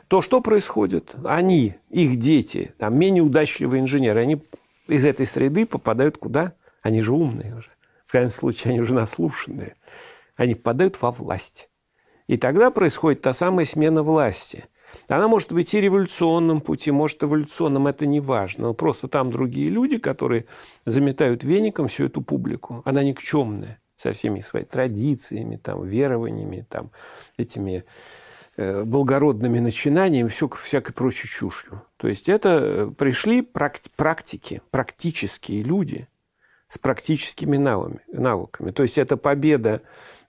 То что происходит? Они, их дети, там, менее удачливые инженеры, они из этой среды попадают куда? Они же умные уже. В крайнем случае, они уже наслушанные. Они попадают во власть. И тогда происходит та самая смена власти – она может быть и революционным пути, может эволюционным, это не важно. Просто там другие люди, которые заметают веником всю эту публику. Она никчемная со всеми своими традициями, там, верованиями, там, этими э, благородными начинаниями, все, всякой прочей чушью. То есть это э, пришли практики, практические люди – с практическими навыками. То есть это победа,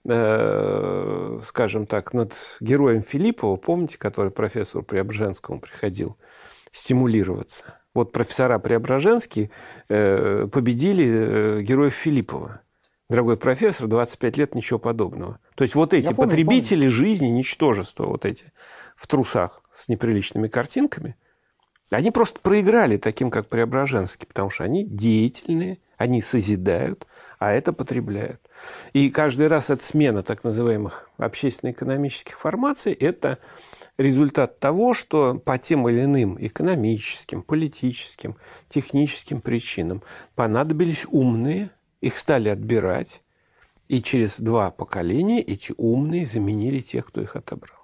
э, скажем так, над героем Филиппова, помните, который профессор Преображенскому приходил стимулироваться. Вот профессора Преображенские э, победили э, героев Филиппова. Дорогой профессор, 25 лет ничего подобного. То есть вот эти помню, потребители помню. жизни, ничтожества, вот эти в трусах с неприличными картинками – они просто проиграли таким, как Преображенский, потому что они деятельные, они созидают, а это потребляют. И каждый раз эта смена так называемых общественно-экономических формаций – это результат того, что по тем или иным экономическим, политическим, техническим причинам понадобились умные, их стали отбирать, и через два поколения эти умные заменили тех, кто их отобрал.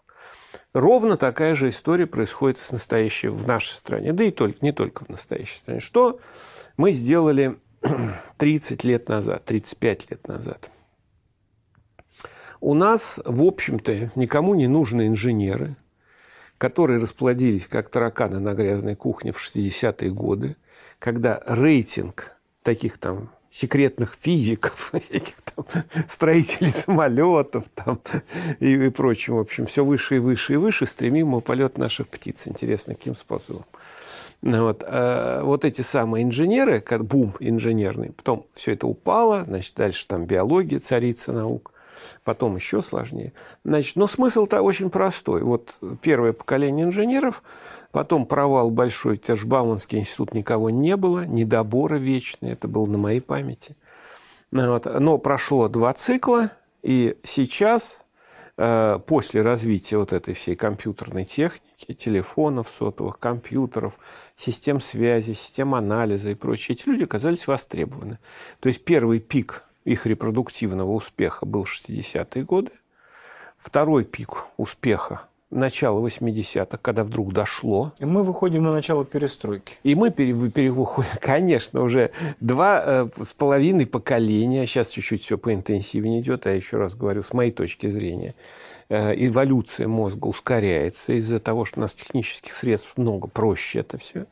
Ровно такая же история происходит с настоящей в нашей стране, да и только, не только в настоящей стране. Что мы сделали 30 лет назад, 35 лет назад? У нас, в общем-то, никому не нужны инженеры, которые расплодились как тараканы на грязной кухне в 60-е годы, когда рейтинг таких там секретных физиков, всяких там строителей самолетов там, и, и прочего. В общем, все выше и выше и выше стремим мы полет наших птиц. Интересно, каким способом. Ну вот, а вот эти самые инженеры, как бум инженерный, потом все это упало, значит, дальше там биология, царица наук потом еще сложнее. Значит, но смысл-то очень простой. Вот первое поколение инженеров, потом провал большой Тержбауманский институт, никого не было, недоборы вечные, это было на моей памяти. Вот. Но прошло два цикла, и сейчас э, после развития вот этой всей компьютерной техники, телефонов сотовых, компьютеров, систем связи, систем анализа и прочее, эти люди оказались востребованы. То есть первый пик их репродуктивного успеха был 60-е годы. Второй пик успеха начало 80-х, когда вдруг дошло. И мы выходим на начало перестройки. И мы пере, переходим, конечно, уже два э, с половиной поколения, сейчас чуть-чуть все поинтенсивнее идет, а я еще раз говорю, с моей точки зрения, э, эволюция мозга ускоряется из-за того, что у нас технических средств много, проще это все.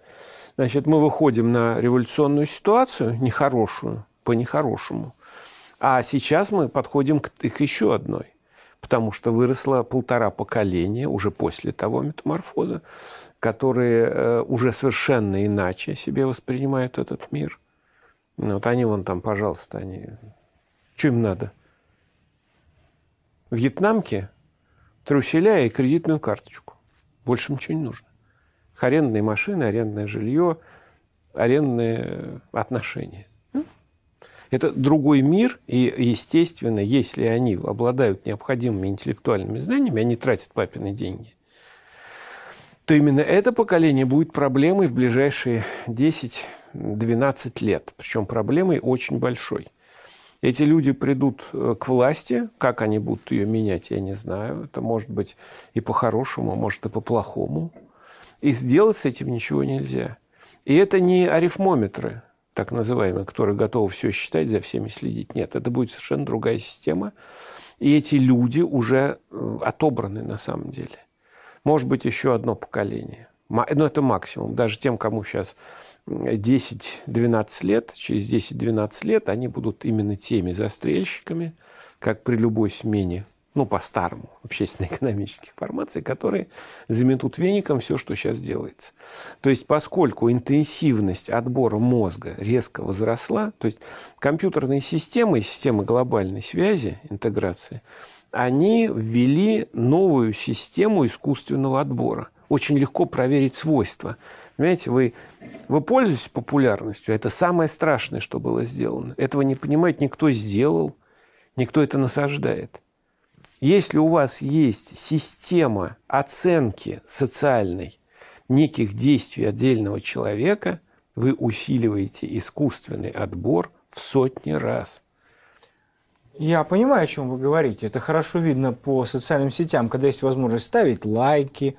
Значит, мы выходим на революционную ситуацию, нехорошую, по-нехорошему, а сейчас мы подходим к их еще одной, потому что выросло полтора поколения уже после того метаморфоза, которые э, уже совершенно иначе себе воспринимают этот мир. Ну, вот они вон там, пожалуйста, они... Что им надо? Вьетнамки труселя и кредитную карточку. Больше им ничего не нужно. Арендные машины, арендное жилье, арендные э, отношения. Это другой мир, и, естественно, если они обладают необходимыми интеллектуальными знаниями, они тратят папины деньги, то именно это поколение будет проблемой в ближайшие 10-12 лет. Причем проблемой очень большой. Эти люди придут э, к власти, как они будут ее менять, я не знаю. Это может быть и по-хорошему, может и по-плохому. И сделать с этим ничего нельзя. И это не арифмометры так называемые, которые готовы все считать, за всеми следить. Нет, это будет совершенно другая система. И эти люди уже э, отобраны на самом деле. Может быть, еще одно поколение. Но ну, это максимум. Даже тем, кому сейчас 10-12 лет, через 10-12 лет они будут именно теми застрельщиками, как при любой смене ну, по-старому, общественно-экономических формаций, которые заметут веником все, что сейчас делается. То есть, поскольку интенсивность отбора мозга резко возросла, то есть компьютерные системы системы глобальной связи, интеграции, они ввели новую систему искусственного отбора. Очень легко проверить свойства. Понимаете, вы, вы пользуетесь популярностью. А это самое страшное, что было сделано. Этого не понимает никто сделал, никто это насаждает. Если у вас есть система оценки социальной неких действий отдельного человека, вы усиливаете искусственный отбор в сотни раз.
Я понимаю, о чем вы говорите. Это хорошо видно по социальным сетям, когда есть возможность ставить лайки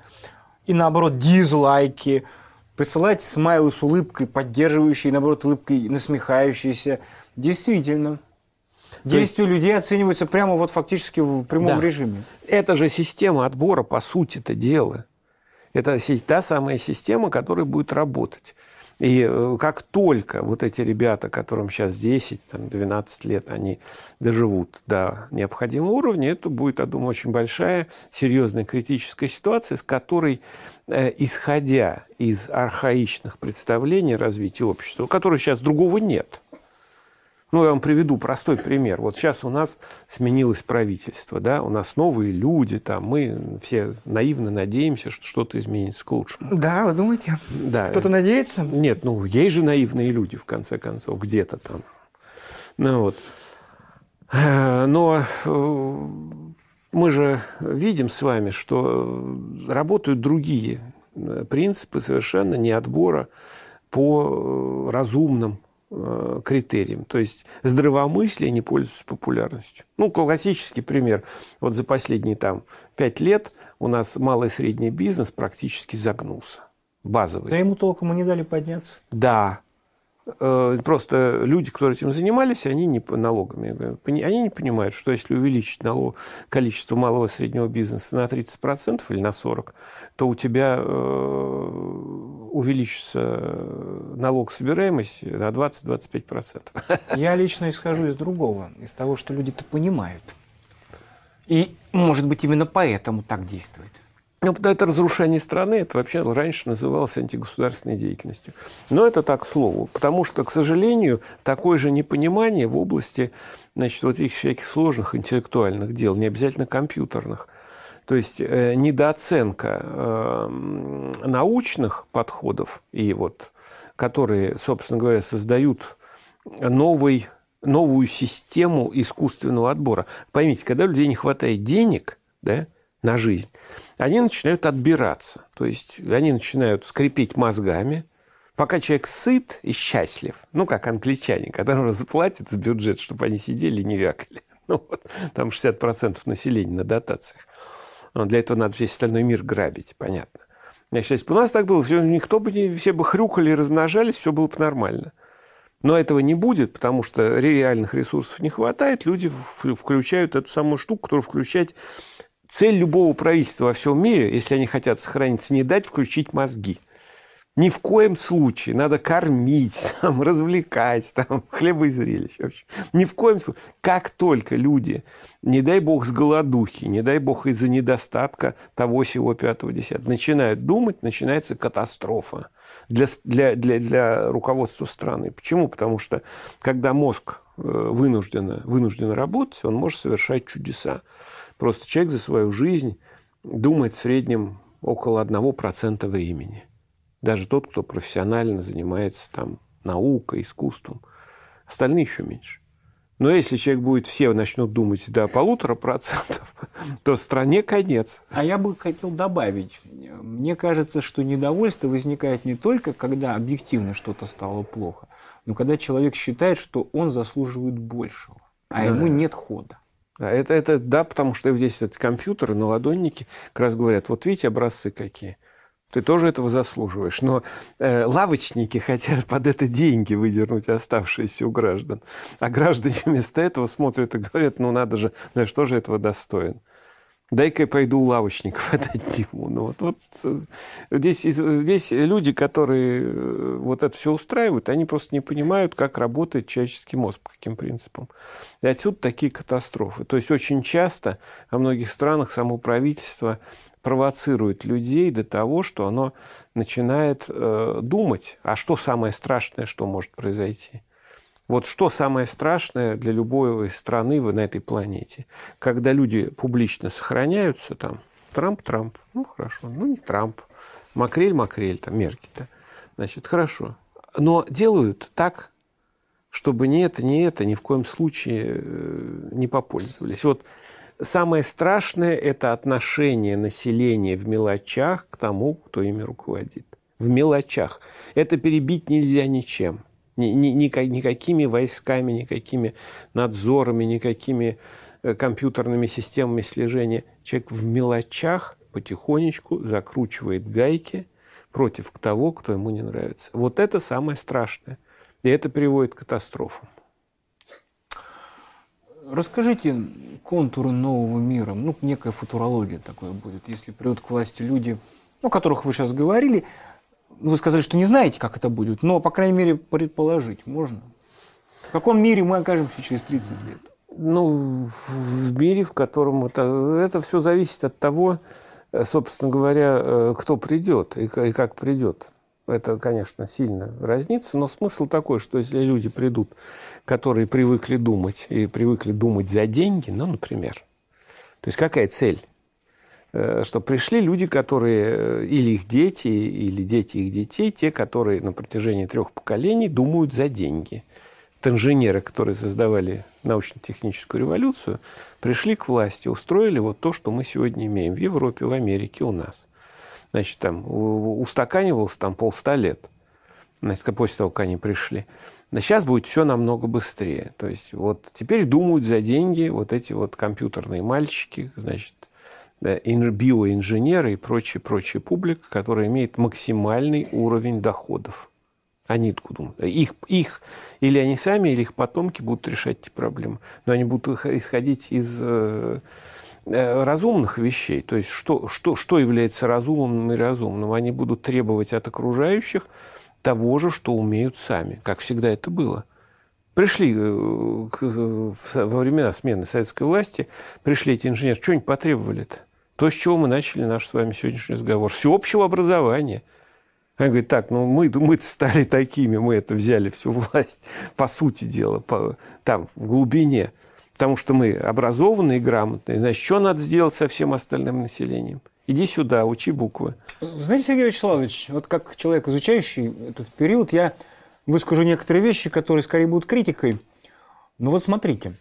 и, наоборот, дизлайки, присылать смайлы с улыбкой, поддерживающие, наоборот, улыбкой насмехающиеся. Действительно, Действия есть... людей оцениваются прямо вот фактически в прямом да. режиме.
Это же система отбора, по сути это дело, Это та самая система, которая будет работать. И э, как только вот эти ребята, которым сейчас 10, там, 12 лет, они доживут до необходимого уровня, это будет, я думаю, очень большая, серьезная критическая ситуация, с которой, э, исходя из архаичных представлений развития общества, у которых сейчас другого нет, ну, я вам приведу простой пример. Вот сейчас у нас сменилось правительство, да, у нас новые люди, там, мы все наивно надеемся, что что-то изменится к лучшему.
Да, вы думаете? Да.
Кто-то надеется? Нет, ну, есть же наивные люди, в конце концов, где-то там. Ну, вот. Э, но э, мы же видим с вами, что работают другие э, принципы совершенно не отбора по разумным Э, критерием, То есть здравомыслие не пользуется популярностью. Ну, классический пример. Вот за последние там пять лет у нас малый и средний бизнес практически загнулся. Базовый. Да ему толком и не дали подняться. Да. Э, просто люди, которые этим занимались, они не по налогами. Э, они не понимают, что если увеличить налог, количество малого и среднего бизнеса на 30% или на 40%, то у тебя увеличится э, налог собираемости на 20-25%.
Я лично исхожу из другого,
из того, что люди-то понимают. И, может быть, именно поэтому так действует. Ну, это разрушение страны, это вообще раньше называлось антигосударственной деятельностью. Но это так, к слову. Потому что, к сожалению, такое же непонимание в области значит, вот этих всяких сложных интеллектуальных дел, не обязательно компьютерных – то есть э, недооценка э, научных подходов, и вот, которые, собственно говоря, создают новый, новую систему искусственного отбора. Поймите, когда у людей не хватает денег да, на жизнь, они начинают отбираться. То есть они начинают скрипеть мозгами – пока человек сыт и счастлив, ну, как англичане, которым заплатят с бюджет, чтобы они сидели и не вякали. Ну, вот, там 60% населения на дотациях для этого надо весь остальной мир грабить, понятно. Значит, если бы у нас так было, все, никто бы не, все бы хрюкали и размножались, все было бы нормально. Но этого не будет, потому что реальных ресурсов не хватает. Люди включают эту самую штуку, которую включать цель любого правительства во всем мире, если они хотят сохраниться, не дать включить мозги – ни в коем случае надо кормить, там, развлекать, там, хлеба и зрелища. Вообще. Ни в коем случае. Как только люди, не дай бог с голодухи, не дай бог из-за недостатка того, сего, пятого, десятого, начинают думать, начинается катастрофа для, для, для, для руководства страны. Почему? Потому что когда мозг э, вынужден, вынужден работать, он может совершать чудеса. Просто человек за свою жизнь думает в среднем около 1% времени – даже тот, кто профессионально занимается там наукой, искусством. Остальные еще меньше. Но если человек будет, все начнут думать до полутора процентов, то стране конец. А я бы
хотел добавить. Мне кажется, что недовольство возникает не только, когда объективно
что-то стало плохо, но когда человек считает, что он заслуживает большего, а да. ему нет хода. А это, это да, потому что здесь этот компьютер, на ладоннике как раз говорят, вот видите образцы какие – ты тоже этого заслуживаешь. Но э, лавочники хотят под это деньги выдернуть оставшиеся у граждан. А граждане вместо этого смотрят и говорят, ну надо же, знаешь, ну, тоже этого достоин? Дай-ка я пойду у лавочников отдать ему. Ну, вот, вот э, здесь, здесь люди, которые э, вот это все устраивают, они просто не понимают, как работает человеческий мозг, по каким принципам. И отсюда такие катастрофы. То есть очень часто во многих странах само правительство провоцирует людей до того, что оно начинает э, думать, а что самое страшное, что может произойти. Вот что самое страшное для любой страны на этой планете, когда люди публично сохраняются там, Трамп, Трамп, ну хорошо, ну не Трамп, Макрель, Макрель, там Меркель-то, значит, хорошо. Но делают так, чтобы ни это, ни это ни в коем случае э, не попользовались. Вот Самое страшное – это отношение населения в мелочах к тому, кто ими руководит. В мелочах. Это перебить нельзя ничем. Ни, ни, никакими войсками, никакими надзорами, никакими э, компьютерными системами слежения. Человек в мелочах потихонечку закручивает гайки против того, кто ему не нравится. Вот это самое страшное. И это приводит к катастрофам.
Расскажите контуры нового мира, ну, некая футурология такое будет, если придут к власти люди, ну, о которых вы сейчас говорили, вы сказали, что не знаете, как это будет, но, по крайней мере, предположить можно. В каком мире мы окажемся через 30 лет?
Ну, в мире, в котором это, это все зависит от того, э, собственно говоря, э, кто придет и как придет. Это, конечно, сильно разница, но смысл такой, что если люди придут которые привыкли думать и привыкли думать за деньги, ну, например. То есть какая цель? Э, что пришли люди, которые э, или их дети, или дети их детей, те, которые на протяжении трех поколений думают за деньги. Это инженеры, которые создавали научно-техническую революцию, пришли к власти, устроили вот то, что мы сегодня имеем в Европе, в Америке, у нас. Значит, там устаканивался там полста лет, значит, после того, как они пришли. Но сейчас будет все намного быстрее. То есть вот теперь думают за деньги вот эти вот компьютерные мальчики, значит, биоинженеры и прочие, прочие публика, которая имеет максимальный уровень доходов. Они а откуда думают? Их, их, или они сами, или их потомки будут решать эти проблемы. Но они будут исходить из э, э, разумных вещей. То есть что, что, что является разумным и разумным? Они будут требовать от окружающих – того же, что умеют сами, как всегда это было. Пришли э, э, во времена смены советской власти, пришли эти инженеры, что-нибудь потребовали-то? То, с чего мы начали наш с вами сегодняшний разговор. Всеобщего образования. Она говорит, так, ну мы, мы стали такими, мы это взяли всю власть, по сути дела, по, там, в глубине. Потому что мы образованные грамотные. Значит, что надо сделать со всем остальным населением? Иди сюда, учи буквы.
Знаете, Сергей Вячеславович, вот как человек, изучающий этот период, я выскажу некоторые вещи, которые скорее будут критикой. Но вот смотрите,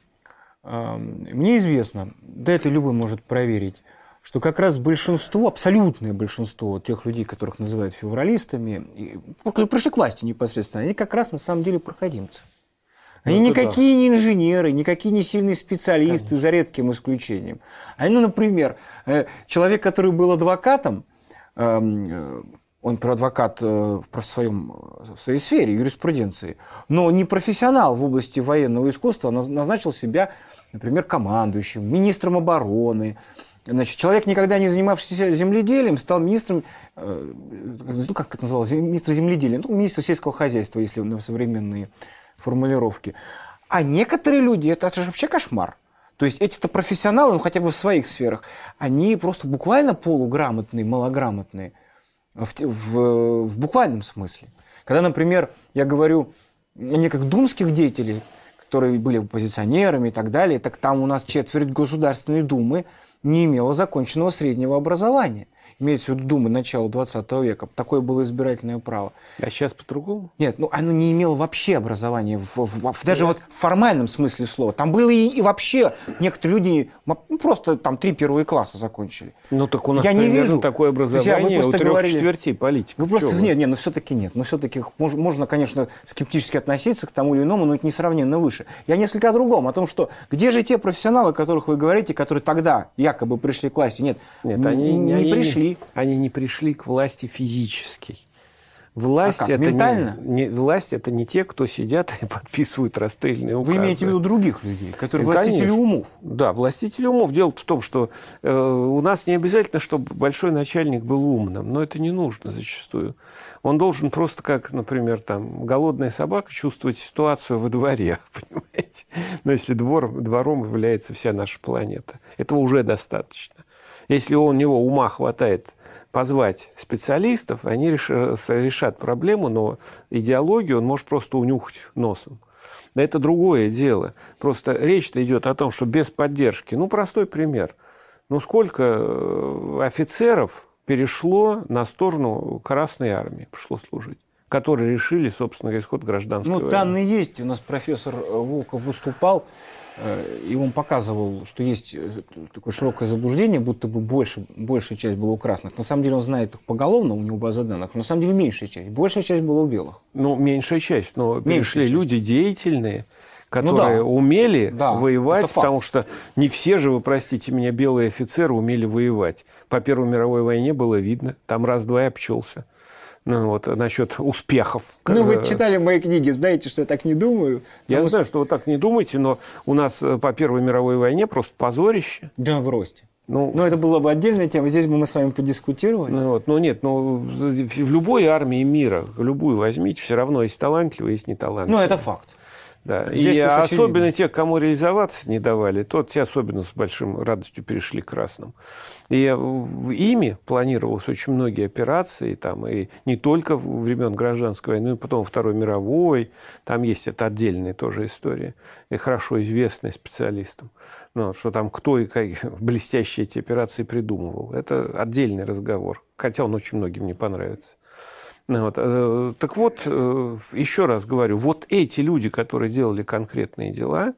мне известно, да это любой может проверить, что как раз большинство, абсолютное большинство тех людей, которых называют февралистами, ну, пришли к власти непосредственно, они как раз на самом деле проходимцы. Ну, Они вот никакие да. не инженеры, никакие не сильные специалисты, Конечно. за редким исключением. А, ну, например, э, человек, который был адвокатом, эм, э, он про адвокат э, в своем, в своей сфере, юриспруденции, но не профессионал в области военного искусства, назначил себя, например, командующим, министром обороны. Значит, человек, никогда не занимавшийся земледелием, стал министром, ну, как это называлось, министр земледелия, ну, министр сельского хозяйства, если на современные формулировки. А некоторые люди, это, это же вообще кошмар. То есть эти-то профессионалы, ну хотя бы в своих сферах, они просто буквально полуграмотные, малограмотные. В, в, в буквальном смысле. Когда, например, я говорю о неких думских деятелей, которые были оппозиционерами и так далее, так там у нас четверть Государственной Думы не имела законченного среднего образования имеется в виду Думы начала 20 века, такое было избирательное право. А сейчас по-другому? Нет, ну оно не имело вообще образования, в, в, в, даже вот в формальном смысле слова. Там было и, и вообще, некоторые люди ну, просто там три первые класса закончили. Ну так у нас я не вижу такое образование у трех говорили... четвертей политиков. Ну, вы просто... Нет, ну, нет, но ну, все-таки нет. Но все-таки мож, можно, конечно, скептически относиться к тому или иному, но это несравненно выше. Я несколько о другом, о том, что где же те профессионалы, о которых вы говорите, которые тогда якобы пришли к власти? Нет, нет они не, они пришли
они не пришли к власти физически. Власть а как, это ментально? Не, не, власть это не те, кто сидят и подписывают расстрельные указы. Вы имеете в виду других людей, которые и, э, властители умов? Да, властители умов. Дело в том, что э, у нас не обязательно, чтобы большой начальник был умным, но это не нужно зачастую. Он должен просто, как, например, там голодная собака чувствовать ситуацию во дворе, понимаете? Но если двор, двором является вся наша планета, этого уже достаточно. Если у него ума хватает позвать специалистов, они решат проблему, но идеологию он может просто унюхать носом. это другое дело. Просто речь-то идет о том, что без поддержки. Ну, простой пример. Ну, сколько э, офицеров перешло на сторону Красной Армии, пошло служить? которые решили, собственно, исход гражданского. ну, войны. данные
есть. У нас профессор Волков выступал, э, и он показывал, что есть э, такое широкое заблуждение, будто бы больше, большая часть была у красных. На самом деле он знает их поголовно, у него база данных, но на самом деле меньшая часть. Большая часть была у белых. Ну,
меньшая часть, но меньшая перешли часть. люди деятельные, ну которые ну, да. умели да, воевать, потому что не все же, вы простите меня, белые офицеры умели воевать. По Первой мировой войне было видно, там раз-два и обчелся ну, вот, насчет успехов. Ну, вы э, читали мои книги, знаете, что я так не думаю. Я потому... знаю, что вы так не думаете, но у нас э, по Первой мировой войне просто позорище. Да, бросьте. Ну, но это была бы отдельная тема, здесь бы мы с вами подискутировали. Ну, вот, ну нет, ну, в, в любой армии мира, любую возьмите, все равно есть талантливые, есть неталантливые. Ну, это факт. Да. и особенно очевидно. те, кому реализоваться не давали, тот те особенно с большим радостью перешли к красным. И в ими планировалось очень многие операции, там, и не только времен гражданской войны, но и потом Второй мировой. Там есть это отдельная тоже история, и хорошо известная специалистам. Ну, что там кто и как блестящие эти операции придумывал. Это отдельный разговор, хотя он очень многим не понравится. Ну вот. Э, так вот, э, еще раз говорю, вот эти люди, которые делали конкретные дела,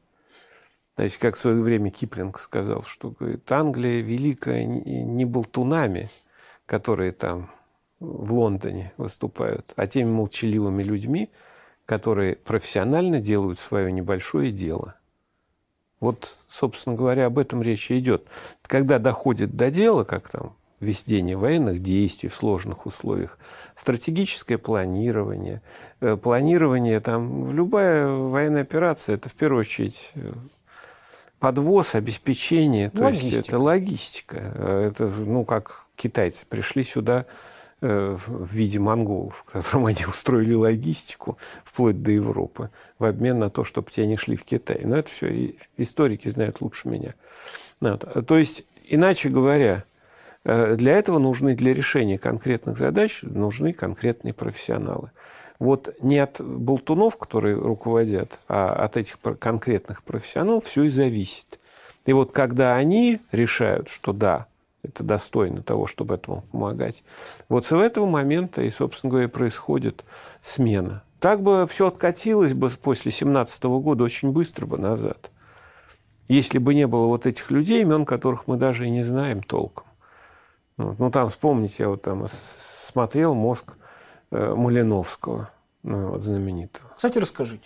то есть как в свое время Киплинг сказал, что говорит, Англия великая не болтунами, которые там в Лондоне выступают, а теми молчаливыми людьми, которые профессионально делают свое небольшое дело. Вот, собственно говоря, об этом речь и идет. Когда доходит до дела, как там введение военных действий в сложных условиях, стратегическое планирование. Э, планирование там, в любая военная операция, это в первую очередь э, подвоз, обеспечение, то логистика. есть это логистика. Э, это, ну, как китайцы пришли сюда в виде монголов, которым они устроили логистику вплоть до Европы в обмен на то, чтобы те не шли в Китай. Но это все историки знают лучше меня. Вот. То есть, иначе говоря, Э, для этого нужны, для решения конкретных задач, нужны конкретные профессионалы. Вот не от болтунов, которые руководят, а от этих конкретных профессионалов все и зависит. И вот когда они решают, что да, это достойно того, чтобы этому помогать, вот с этого момента и, собственно говоря, происходит смена. Так бы все откатилось бы после 2017 года очень быстро бы назад, если бы не было вот этих людей, имен которых мы даже и не знаем толком. Вот. Ну, там, вспомните, я вот там смотрел мозг э, Малиновского, ну, вот, знаменитого.
Кстати, расскажите.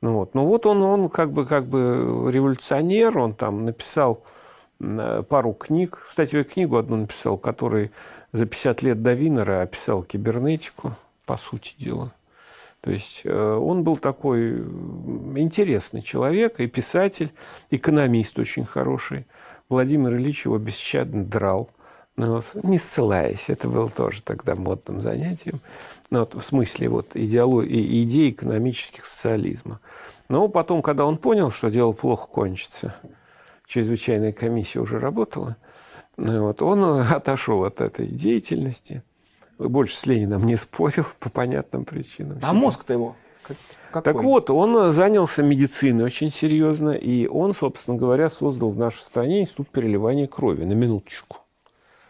Ну вот, ну вот он, он как бы, как бы революционер, он там написал э, пару книг. Кстати, я книгу одну написал, который за 50 лет до Винера описал кибернетику, по сути дела. То есть э, он был такой интересный человек, и писатель, экономист очень хороший. Владимир Ильич его бесщадно драл. Ну, вот, не ссылаясь, это было тоже тогда модным занятием. Ну, вот, в смысле вот, идеологии, идеи экономических социализма. Но потом, когда он понял, что дело плохо кончится, чрезвычайная комиссия уже работала, ну, вот, он э, отошел от этой деятельности. Больше с Лениным не спорил по понятным причинам. А мозг-то его? Какой? Так вот, он э, занялся медициной очень серьезно, и он, собственно говоря, создал в нашей стране институт переливания крови, на минуточку.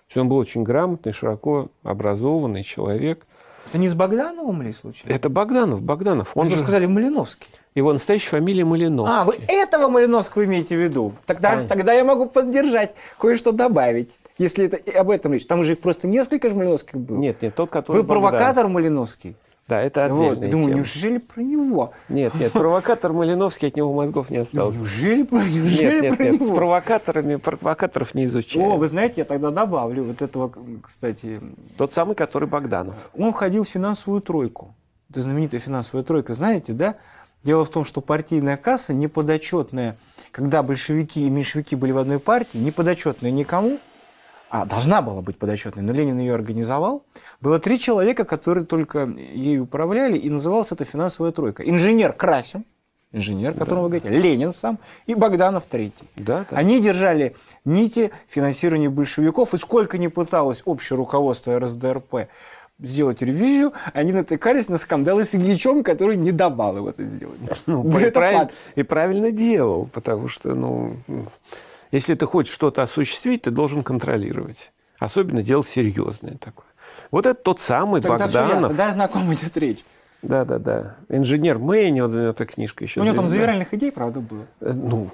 То есть он был очень грамотный, широко образованный человек. Это не с Богдановым ли случилось? Это Богданов, Богданов. Он вы же сказали Малиновский. Его настоящая фамилия Малиновский. А,
вы этого Малиновского имеете в виду? Тогда, а. тогда я могу поддержать, кое-что добавить, если это, об этом речь. Там же их просто несколько же Малиновских было.
Нет, нет, тот, который... Вы Богдан. провокатор
Малиновский?
Да, это отдельная вот. Думаю, тема. неужели про него? Нет, нет, провокатор Малиновский, от него мозгов не осталось. Неужели, про, неужели нет, нет, про нет, него? с провокаторами провокаторов не изучаю. О, вы знаете, я тогда добавлю вот этого, кстати... Тот самый, который Богданов. Он входил в финансовую тройку. Это знаменитая
финансовая тройка, знаете, да? Дело в том, что партийная касса неподотчетная, когда большевики и меньшевики были в одной партии, неподотчетная никому – а, должна была быть подотчетной, но Ленин ее организовал. Было три человека, которые только ей управляли, и называлась это финансовая тройка. Инженер Красин, инженер, которого да. вы говорите, Ленин сам и Богданов Третий. Да, да. Они держали нити финансирования большевиков, и сколько ни пыталось общее руководство РСДРП сделать ревизию, они натыкались на скандалы с Ильичом, который не давал его это сделать. Ну, и, прав...
и правильно делал, потому что, ну, если ты хочешь что-то осуществить, ты должен контролировать. Особенно дело серьезное такое. Вот это тот самый Тогда Богданов. Ясно, да, знаком идет речь. Да, да, да. Инженер Мэйни, вот эта книжка еще. У него там завиральных
идей, правда, было. Э, ну,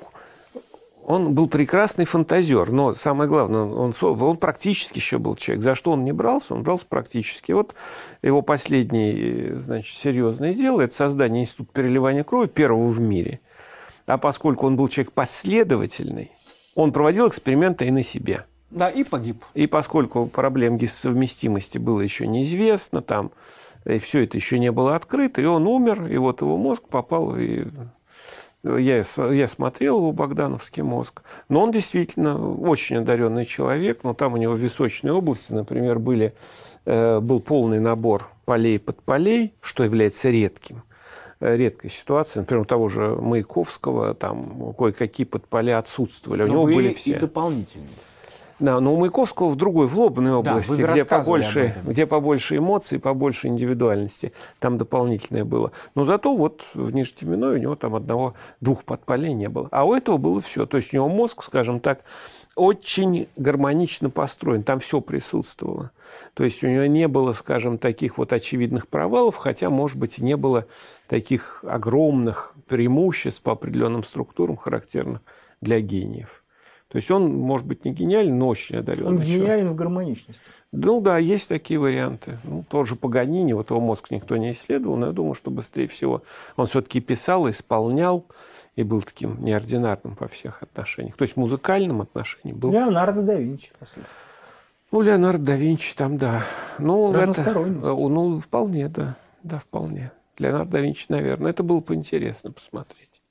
он был прекрасный фантазер, но самое главное, он, он практически еще был человек. За что он не брался? Он брался практически. Вот его последнее, значит, серьезное дело – это создание института переливания крови, первого в мире. А поскольку он был человек последовательный, он проводил эксперименты и на себе. Да, и погиб. И поскольку проблем совместимости было еще неизвестно, там и э, все это еще не было открыто, и он умер, и вот его мозг попал, и я, я смотрел его Богдановский мозг, но он действительно очень одаренный человек, но там у него в височной области, например, были, э, был полный набор полей под полей, что является редким редкая ситуация. Например, у того же Маяковского там кое-какие подполя отсутствовали. Но у него были все. и
дополнительные.
Да, но у Маяковского в другой, в лобной области, да, где, побольше, где побольше эмоций, побольше индивидуальности. Там дополнительное было. Но зато вот в Нижнетеминой у него там одного-двух подпалей не было. А у этого было все. То есть у него мозг, скажем так, очень гармонично построен, там все присутствовало. То есть у него не было, скажем, таких вот очевидных провалов, хотя, может быть, и не было таких огромных преимуществ по определенным структурам, характерных для гениев. То есть он, может быть, не гениален, но очень одаренный. Он гениален в гармоничности. Ну да, есть такие варианты. Ну, тоже же Паганини, вот его мозг никто не исследовал, но я думаю, что быстрее всего он все-таки писал, исполнял и был таким неординарным по всех отношениях. То есть в музыкальном отношении был... Леонардо да Винчи, по сути. Ну, Леонардо да Винчи там, да. Ну, это, э, ну, вполне, да. Да, вполне. Леонардо да Винчи, наверное. Это было бы интересно посмотреть.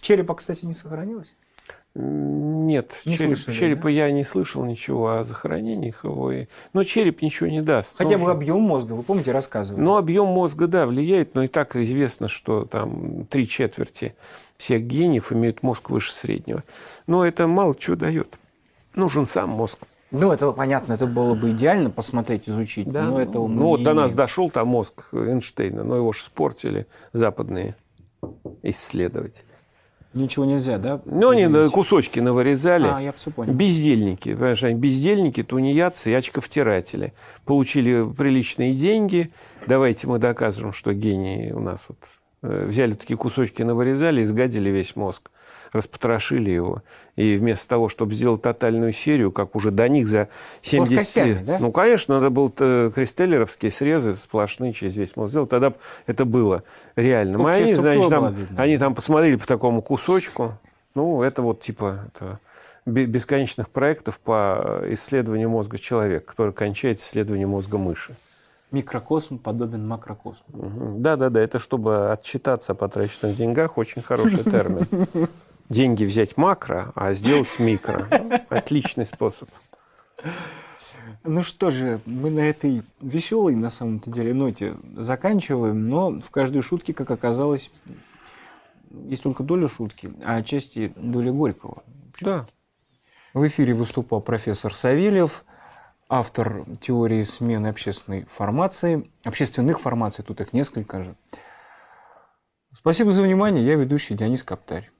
Черепа, кстати, не сохранилось? Нет, не череп, слышали, черепа да? я не слышал ничего о захоронениях его. И... Но череп ничего не даст. Хотя бы
объем мозга, вы помните, рассказывали? Ну,
объем мозга, да, влияет, но и так известно, что там три четверти всех гениев имеют мозг выше среднего. Но это мало чего дает. Нужен сам мозг. Ну, это понятно, это было бы идеально
посмотреть, изучить, да? но этого Ну, ну вот до нас
дошел там мозг Эйнштейна, но его же спортили западные исследователи.
Ничего нельзя, да? Ну, они
кусочки навырезали. А, я все понял. Бездельники, понимаешь, они бездельники, тунеядцы и очковтиратели. Получили приличные деньги. Давайте мы докажем, что гении у нас вот. Э, взяли такие кусочки, навырезали и сгадили весь мозг распотрошили его. И вместо того, чтобы сделать тотальную серию, как уже до них за 70 ну, лет... Да? Ну, конечно, надо было э, кристеллеровские срезы сплошные через весь мозг сделать. Тогда это было реально. Ну, они, значит, там, они там посмотрели по такому кусочку. Ну, это вот типа... Это бесконечных проектов по исследованию мозга человека, который кончается исследованием мозга мыши.
Микрокосм подобен макрокосму.
Да-да-да, это чтобы отчитаться о потраченных деньгах, очень хороший термин. деньги взять макро, а сделать микро. Отличный способ.
Ну что же, мы на этой веселой, на самом-то деле, ноте заканчиваем, но в каждой шутке, как оказалось, есть только доля шутки, а отчасти доля Горького. Да. В эфире выступал профессор Савельев, автор теории смены общественной формации, общественных формаций, тут их несколько же. Спасибо за внимание, я ведущий Денис Коптарь.